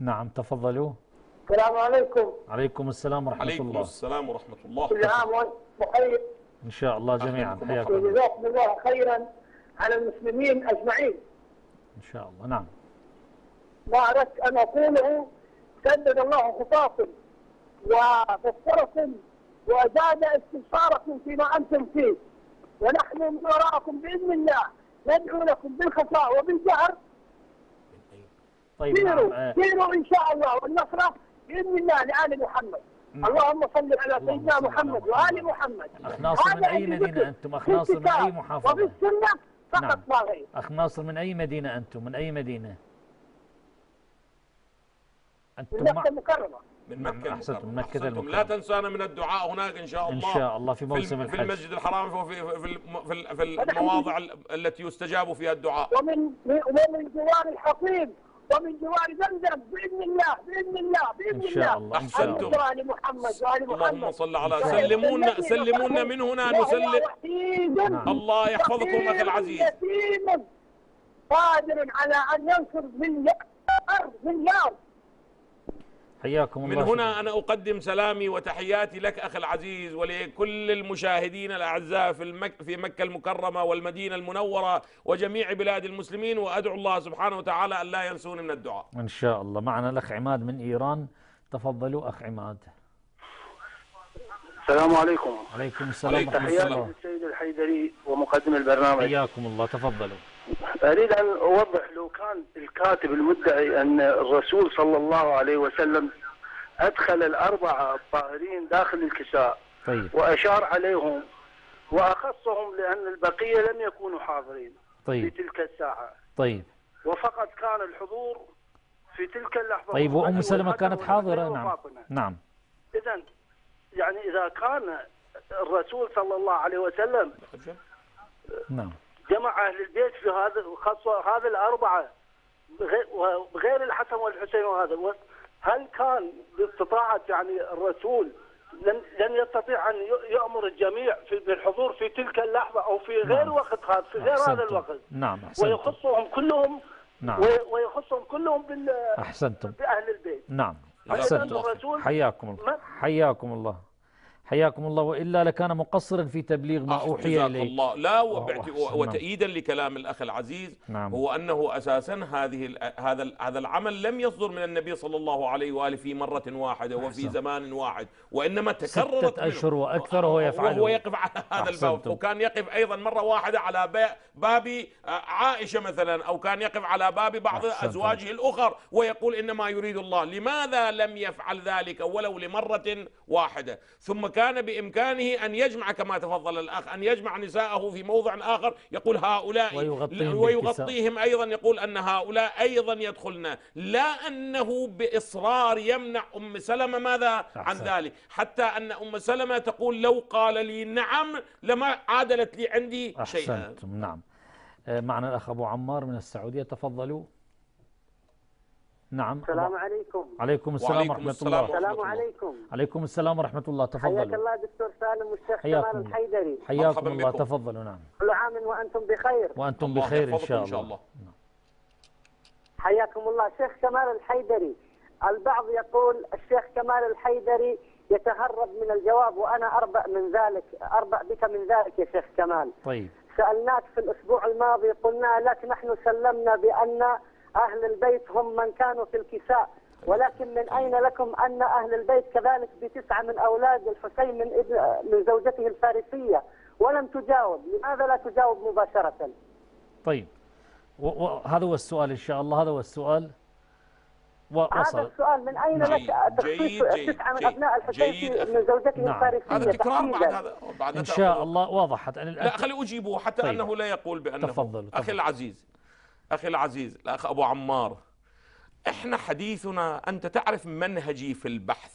نعم تفضلوا السلام عليكم عليكم السلام ورحمة عليكم الله عليكم السلام ورحمة الله كل عام وانتم بخير إن شاء الله جميعا حياكم الله جزاكم الله خيرا على المسلمين أجمعين إن شاء الله نعم ما أردت أن أقوله سدد الله خطاكم وفسركم وزاد استبصاركم فيما أنتم فيه ونحن من وراءكم بإذن الله ندعو لكم بالخفاء وبالجهر طيب ديروا نعم. آه. ان شاء الله والنصره باذن الله لال محمد مم. اللهم صل على سيدنا محمد وال محمد اخ ناصر من اي مدينه انتم اخ ناصر من اي محافظه وفي السنه فقط نعم. ما غير اخ ناصر من اي مدينه انتم من اي مدينه انتم من مكه المكرمه من مكة أحسنتم من مكة المكرمة لا تنسانا من الدعاء هناك إن شاء الله إن شاء الله في موسم الحج في المسجد الحرام وفي في في, في المواضع التي يستجاب فيها الدعاء ومن ومن جوار الحصين ومن جوار زمزم باذن الله باذن الله باذن الله ان شاء الله احسنتم وال محمد وال محمد اللهم صل على سلمونا سلمونا من هنا نسلم نعم. الله يحفظكم اخي العزيز قادر على ان ينصر من من بالنار حياكم الله من هنا شكرا. أنا أقدم سلامي وتحياتي لك أخي العزيز ولكل المشاهدين الأعزاء في, المك في مكة المكرمة والمدينة المنورة وجميع بلاد المسلمين وأدعو الله سبحانه وتعالى أن لا ينسوني من الدعاء إن شاء الله معنا الأخ عماد من إيران تفضلوا أخ عماد السلام عليكم وعليكم السلام ورحمة الله تحياتي للسيد الحيدري ومقدم البرنامج حياكم الله تفضلوا اريد ان اوضح لو كان الكاتب المدعي ان الرسول صلى الله عليه وسلم ادخل الاربعه الطاهرين داخل الكساء طيب. واشار عليهم واخصهم لان البقيه لم يكونوا حاضرين طيب. في تلك الساعه طيب وفقط كان الحضور في تلك اللحظه طيب وام سلمه كانت حاضره نعم نعم اذا يعني اذا كان الرسول صلى الله عليه وسلم نعم جمع أهل البيت في هذا خاصة هذا الأربعة غير الحسن والحسين وهذا هل كان باستطاعة يعني الرسول لم لم يستطيع أن يأمر الجميع بالحضور في تلك اللحظة أو في غير نعم. وقت هذا في غير أحسنتم. هذا الوقت نعم أحسنتم. ويخصهم كلهم نعم ويخصهم كلهم بال أحسنتم بأهل البيت نعم أحسنتم حياكم الله حياكم الله حياكم الله وإلا لكان مقصرا في تبليغ ما أوحي إليه الله لا آه، وتأييدا لكلام الأخ العزيز نعم. هو أنه أساسا هذه هذا هذا العمل لم يصدر من النبي صلى الله عليه وآله في مرة واحدة أحسن. وفي زمان واحد وإنما تكررت ستة أشهر آه، وأكثر وهو آه، يفعله وهو يقف على هذا الباب وكان يقف أيضا مرة واحدة على باب عائشة مثلا أو كان يقف على باب بعض أحسنتم. أزواجه الأخر ويقول إنما يريد الله لماذا لم يفعل ذلك ولو لمرة واحدة ثم كان كان بإمكانه أن يجمع كما تفضل الأخ أن يجمع نساءه في موضع آخر يقول هؤلاء ويغطيهم, ويغطيهم أيضا يقول أن هؤلاء أيضا يدخلنا لا أنه بإصرار يمنع أم سلمة ماذا عن ذلك حتى أن أم سلمة تقول لو قال لي نعم لما عادلت لي عندي شيئا نعم آه، معنا الأخ أبو عمار من السعودية تفضلوا نعم السلام عليكم عليكم السلام ورحمة السلام الله السلام عليكم عليكم السلام ورحمة الله تفضل حياك الله دكتور سالم والشيخ كمال الحيدري حياكم الله تفضلوا نعم كل عام وأنتم بخير وأنتم بخير إن شاء الله, إن شاء الله. نعم. حياكم الله شيخ كمال الحيدري البعض يقول الشيخ كمال الحيدري يتهرب من الجواب وأنا أربأ من ذلك أربأ بك من ذلك يا شيخ كمال طيب سألناك في الأسبوع الماضي قلنا لك نحن سلمنا بأن أهل البيت هم من كانوا في الكساء ولكن من أين لكم أن أهل البيت كذلك بتسعة من أولاد الحسين من, ابن من زوجته الفارسية ولم تجاوب لماذا لا تجاوب مباشرة طيب وهذا هو السؤال إن شاء الله هذا هو السؤال وصل هذا السؤال من اين جيد نعم. لك تخصيص تسعه من ابناء الحسين من زوجته نعم. الفارسيه هذا تكرار بعد هذا بعد ان شاء الله وضحت لا خلي اجيبه حتى طيب. انه لا يقول بانه تفضل اخي العزيز أخي العزيز الأخ أبو عمار إحنا حديثنا أنت تعرف منهجي في البحث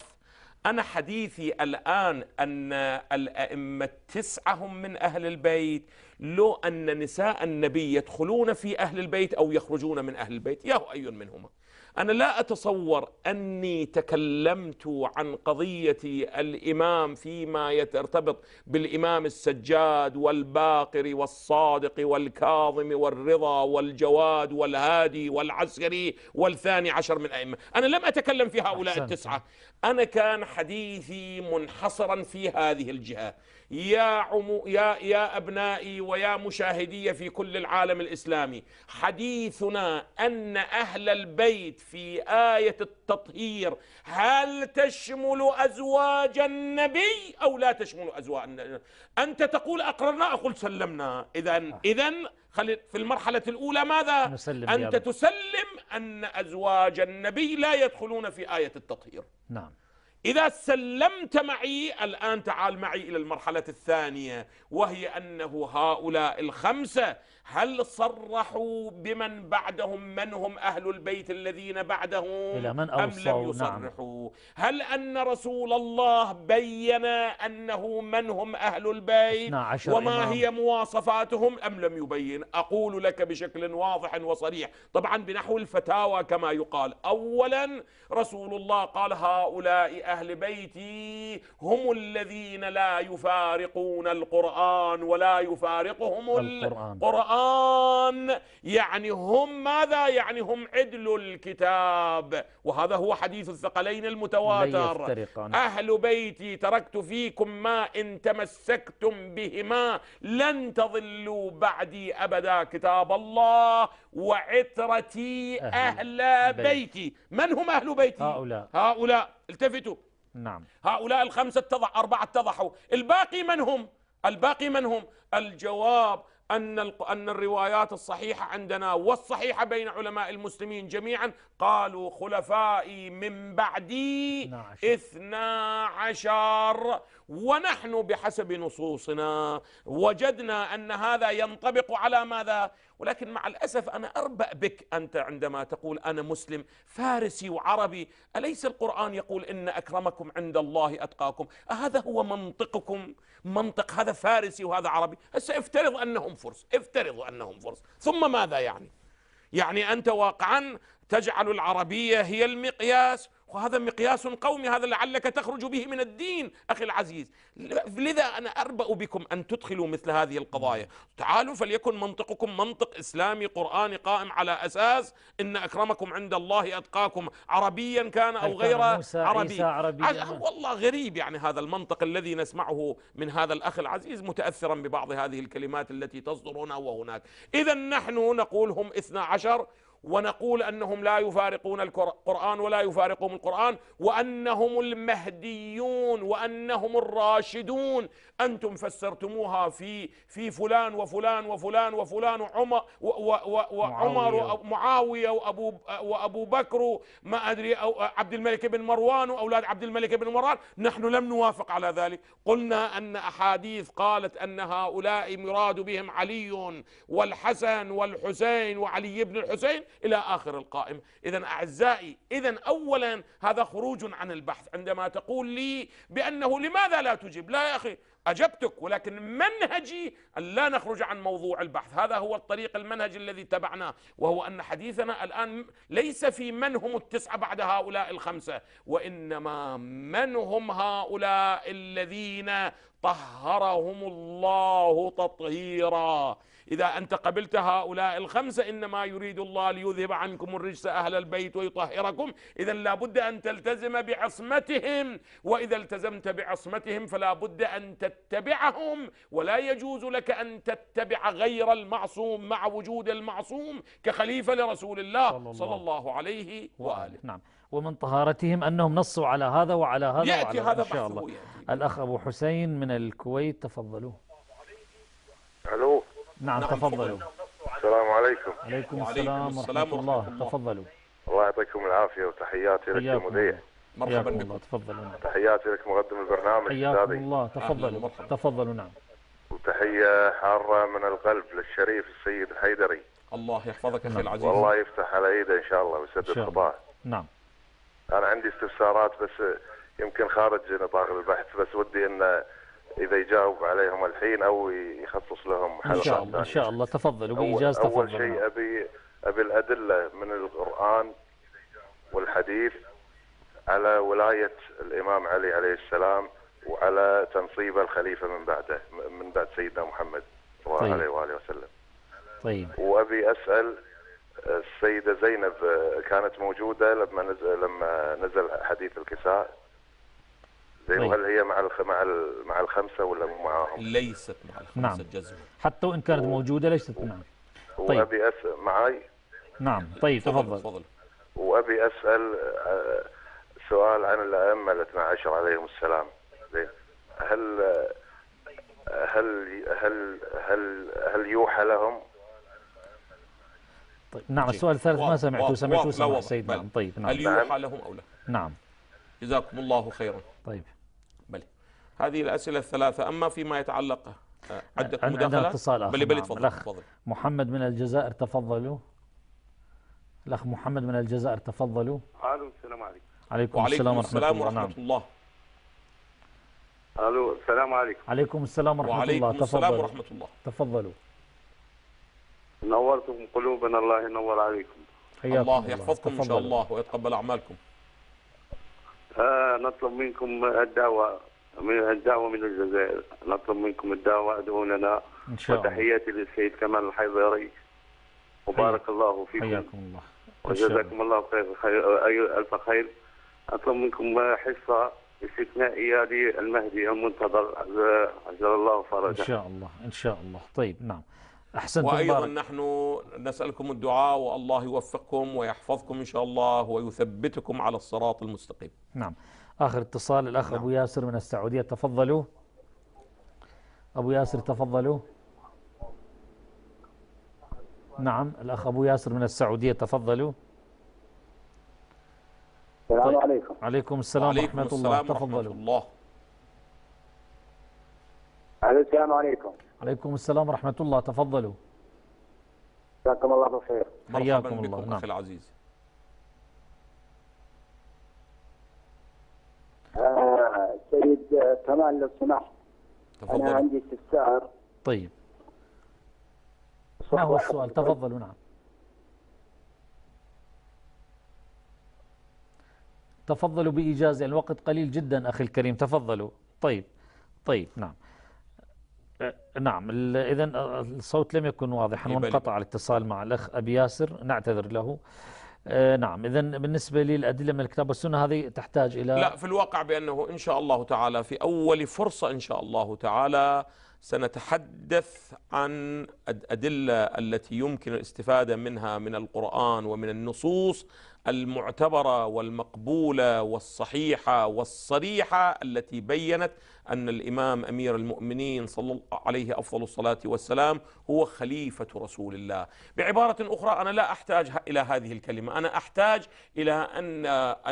أنا حديثي الآن أن الأئمة التسعة هم من أهل البيت لو أن نساء النبي يدخلون في أهل البيت أو يخرجون من أهل البيت يا أي منهما أنا لا أتصور أني تكلمت عن قضية الإمام فيما يرتبط بالإمام السجاد والباقر والصادق والكاظم والرضا والجواد والهادي والعسكري والثاني عشر من أئمة أنا لم أتكلم في هؤلاء التسعة أنا كان حديثي منحصرا في هذه الجهة يا, عمو يا, يا أبنائي ويا مشاهدي في كل العالم الإسلامي حديثنا أن أهل البيت في آية التطهير هل تشمل أزواج النبي أو لا تشمل أزواج النبي أنت تقول أقررنا أقول سلمنا إذا آه. إذا في المرحلة الأولى ماذا نسلم أنت تسلم أن أزواج النبي لا يدخلون في آية التطهير نعم إذا سلمت معي الآن تعال معي إلى المرحلة الثانية وهي أنه هؤلاء الخمسة هل صرحوا بمن بعدهم من هم أهل البيت الذين بعدهم إلى من أم لم نعم. يصرحوا نعم. هل أن رسول الله بين أنه من هم أهل البيت وما إمام. هي مواصفاتهم أم لم يبين أقول لك بشكل واضح وصريح طبعا بنحو الفتاوى كما يقال أولا رسول الله قال هؤلاء أهل بيتي هم الذين لا يفارقون القرآن ولا يفارقهم القرآن, القرآن. القرآن يعني هم ماذا يعني هم عدل الكتاب وهذا هو حديث الثقلين المتواتر أهل بيتي تركت فيكم ما إن تمسكتم بهما لن تضلوا بعدي أبدا كتاب الله وعترتي أهل, أهل بيتي. بيتي من هم أهل بيتي هؤلاء هؤلاء التفتوا نعم هؤلاء الخمسة اتضح أربعة اتضحوا الباقي من هم الباقي من هم الجواب أن أن الروايات الصحيحة عندنا والصحيحة بين علماء المسلمين جميعا قالوا خلفائي من بعدي نعم. اثنا عشر ونحن بحسب نصوصنا وجدنا أن هذا ينطبق على ماذا ولكن مع الأسف أنا أربأ بك أنت عندما تقول أنا مسلم فارسي وعربي أليس القرآن يقول إن أكرمكم عند الله أتقاكم أهذا هو منطقكم منطق هذا فارسي وهذا عربي العربي هسه افترض انهم فرس افترض انهم فرس ثم ماذا يعني يعني انت واقعا تجعل العربيه هي المقياس وهذا مقياس قومي هذا لعلك تخرج به من الدين أخي العزيز لذا أنا أربأ بكم أن تدخلوا مثل هذه القضايا تعالوا فليكن منطقكم منطق إسلامي قرآني قائم على أساس إن أكرمكم عند الله أتقاكم عربيا كان أو غير عربي, عربي. والله غريب يعني هذا المنطق الذي نسمعه من هذا الأخ العزيز متأثرا ببعض هذه الكلمات التي تصدر هنا وهناك إذا نحن نقول هم 12 ونقول انهم لا يفارقون القران ولا يفارقهم القران وانهم المهديون وانهم الراشدون انتم فسرتموها في في فلان وفلان وفلان وفلان وعمر وعمر ومعاوية وابو وابو بكر ما ادري أو عبد الملك بن مروان واولاد عبد الملك بن مروان نحن لم نوافق على ذلك قلنا ان احاديث قالت ان هؤلاء مراد بهم علي والحسن والحسين وعلي بن الحسين إلى آخر القائمة إذا أعزائي إذا أولا هذا خروج عن البحث عندما تقول لي بأنه لماذا لا تجيب لا يا أخي أجبتك ولكن منهجي أن لا نخرج عن موضوع البحث هذا هو الطريق المنهج الذي تبعناه وهو أن حديثنا الآن ليس في من هم التسعة بعد هؤلاء الخمسة وإنما من هم هؤلاء الذين طهرهم الله تطهيرا إذا أنت قبلت هؤلاء الخمسة إنما يريد الله ليذهب عنكم الرجس أهل البيت ويطهركم إذا لابد أن تلتزم بعصمتهم وإذا التزمت بعصمتهم فلا بد أن تتبعهم ولا يجوز لك أن تتبع غير المعصوم مع وجود المعصوم كخليفة لرسول الله صلى الله, صلى الله عليه وآله نعم ومن طهارتهم أنهم نصوا على هذا وعلى هذا يأتي وعلى هذا إن شاء الله يأتي. الأخ أبو حسين من الكويت تفضلوا نعم،, نعم تفضلوا نعم، السلام عليكم عليكم السلام ورحمة الله تفضلوا الله يعطيكم العافية وتحياتي لك يا مذيع مرحبا بكم تفضلوا تحياتي لك مقدم البرنامج حياكم الله تفضلوا تفضلوا نعم وتحية حارة من القلب للشريف السيد الحيدري الله يحفظك اخي نعم. العزيز والله يفتح على ايده ان شاء الله ويسدد خطاه نعم انا عندي استفسارات بس يمكن خارج نطاق البحث بس ودي ان اذا يجاوب عليهم الحين او يخصص لهم حلقه ان شاء الله ان شاء الله تفضلوا باجازه تفضل اول شيء ابي ابي الادله من القران والحديث على ولايه الامام علي عليه السلام وعلى تنصيب الخليفه من بعده من بعد سيدنا محمد صلى الله طيب. عليه واله وسلم. طيب وابي اسال السيده زينب كانت موجوده لما نزل لما نزل حديث الكساء زي طيب. ما هي مع الخ... مع ال... مع الخمسه ولا مو معاهم؟ ليست مع الخمسه نعم. الجزم حتى وان كانت و... موجوده ليست و... نعم طيب وابي اسال معي نعم طيب تفضل تفضل وابي اسال آه، سؤال عن الائمه الاثنا عشر عليهم السلام هل آه، هل هل هل هل يوحى لهم؟ طيب نعم السؤال الثالث ما سمعته سمعته سمع سيدنا طيب نعم هل يوحى لهم او لا؟ نعم جزاكم الله خيرا طيب هذه الأسئلة الثلاثة أما فيما يتعلق آه، عدة مداخلات اتصال بل نعم، تفضل تفضل. محمد من الجزائر تفضلوا الأخ محمد من الجزائر تفضلوا ألو السلام عليكم عليكم وعليكم السلام, السلام ورحمة, ورحمة الله ألو السلام عليكم عليكم السلام ورحمة وعليكم الله وعليكم السلام ورحمة الله تفضلوا نورتم قلوبنا الله ينور عليكم الله, الله يحفظكم تفضل. إن شاء الله ويتقبل أعمالكم آه نطلب منكم الدعوة من الدعوه من الجزائر نطلب منكم الدعوه ادعوا لنا ان شاء الله وتحياتي للسيد كمال الحيضري وبارك الله فيكم حياكم الله وجزاكم الله خير, خير الف خير اطلب منكم حصه استثنائيه للمهدي المنتظر عجل الله فرجه ان شاء الله ان شاء الله طيب نعم احسنتم وايضا بارك. نحن نسالكم الدعاء والله يوفقكم ويحفظكم ان شاء الله ويثبتكم على الصراط المستقيم نعم آخر اتصال الأخ نعم. أبو ياسر من السعودية تفضلوا أبو ياسر تفضلوا نعم الأخ أبو ياسر من السعودية تفضلوا السلام عليكم عليكم السلام ورحمة الله تفضلوا الله. السلام عليكم عليكم السلام ورحمة الله تفضلوا جزاكم الله بخير حياكم الله نعم. العزيز كمان لو سمحت تفضل. أنا عندي استفسار طيب ما هو السؤال تفضلوا نعم تفضلوا بإجازة يعني الوقت قليل جدا أخي الكريم تفضلوا طيب طيب نعم أه، نعم إذا الصوت لم يكن واضحا إيه، وانقطع الاتصال مع الأخ أبي ياسر نعتذر له آه نعم إذا بالنسبة للأدلة من الكتاب والسنة هذه تحتاج إلى لا في الواقع بأنه إن شاء الله تعالى في أول فرصة إن شاء الله تعالى سنتحدث عن الأدلة التي يمكن الاستفادة منها من القرآن ومن النصوص المعتبرة والمقبولة والصحيحة والصريحة التي بيّنت أن الإمام أمير المؤمنين صلى عليه أفضل الصلاة والسلام هو خليفة رسول الله بعبارة أخرى أنا لا أحتاج إلى هذه الكلمة أنا أحتاج إلى أن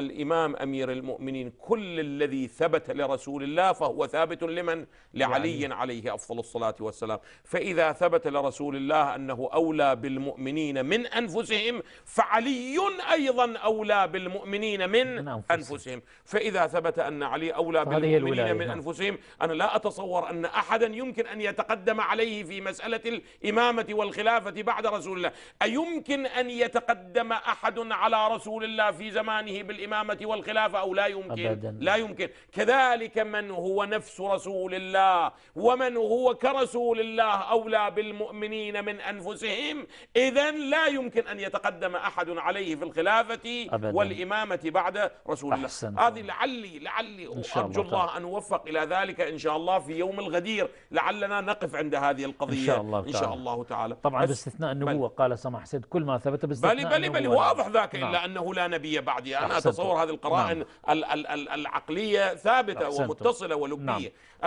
الإمام أمير المؤمنين كل الذي ثبت لرسول الله فهو ثابت لمن؟ لعلي يعني عليه أفضل الصلاة والسلام فإذا ثبت لرسول الله أنه أولى بالمؤمنين من أنفسهم فعلي أيضا أولى بالمؤمنين من, من أنفسهم. أنفسهم فإذا ثبت أن علي أولى بالمؤمنين من أنفسهم مسلم أنا لا أتصور أن أحدا يمكن أن يتقدم عليه في مسألة الإمامة والخلافة بعد رسول الله أيمكن أن يتقدم أحد على رسول الله في زمانه بالإمامة والخلافة أو لا يمكن أبداً. لا يمكن كذلك من هو نفس رسول الله ومن هو كرسول الله أولى بالمؤمنين من أنفسهم إذا لا يمكن أن يتقدم أحد عليه في الخلافة أبداً. والإمامة بعد رسول الله هذه لعلي لعلي أرجو الله, الله أن أوفق إلى ذلك ذلك إن شاء الله في يوم الغدير لعلنا نقف عند هذه القضية إن شاء الله تعالى, إن شاء الله تعالى طبعا باستثناء النبوة قال سماح سيد كل ما ثبت باستثناء بلي بلي بلي واضح ذاك نعم. إلا أنه لا نبي بعدي أنا أتصور هذه القرائن نعم. العقلية ثابتة ومتصلة ولبية نعم.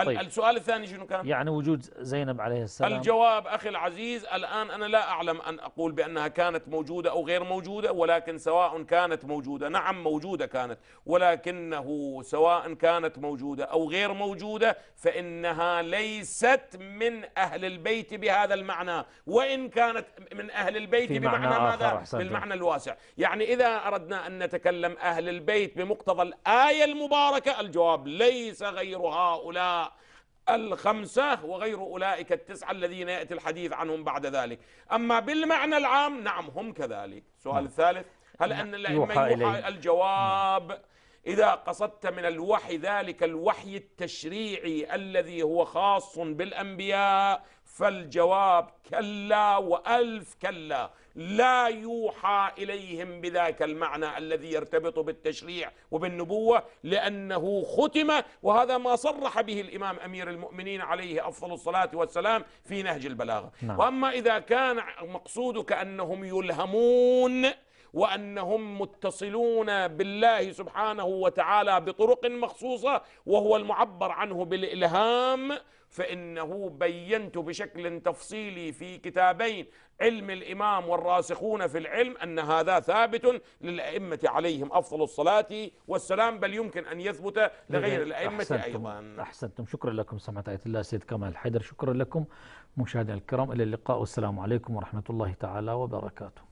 طيب. السؤال الثاني شنو كان؟ يعني وجود زينب عليه السلام الجواب أخي العزيز الآن أنا لا أعلم أن أقول بأنها كانت موجودة أو غير موجودة ولكن سواء كانت موجودة نعم موجودة كانت ولكنه سواء كانت موجودة أو غير موجودة موجودة فإنها ليست من أهل البيت بهذا المعنى وإن كانت من أهل البيت بمعنى معنى ماذا؟ بالمعنى الواسع يعني إذا أردنا أن نتكلم أهل البيت بمقتضى الآية المباركة الجواب ليس غير هؤلاء الخمسة وغير أولئك التسعة الذين يأتي الحديث عنهم بعد ذلك أما بالمعنى العام نعم هم كذلك السؤال نعم. الثالث هل نعم. أن الأئمة يوحى الجواب إذا قصدت من الوحي ذلك الوحي التشريعي الذي هو خاص بالأنبياء فالجواب كلا وألف كلا لا يوحى إليهم بذاك المعنى الذي يرتبط بالتشريع وبالنبوة لأنه ختم وهذا ما صرح به الإمام أمير المؤمنين عليه أفضل الصلاة والسلام في نهج البلاغة نعم. وأما إذا كان مقصودك أنهم يلهمون وانهم متصلون بالله سبحانه وتعالى بطرق مخصوصه وهو المعبر عنه بالالهام فانه بينت بشكل تفصيلي في كتابين علم الامام والراسخون في العلم ان هذا ثابت للائمه عليهم افضل الصلاه والسلام بل يمكن ان يثبت لغير الائمه أحسنتم ايضا احسنتم شكرا لكم سمعت ايه الله سيد كمال حيدر شكرا لكم مشاهدينا الكرام الى اللقاء والسلام عليكم ورحمه الله تعالى وبركاته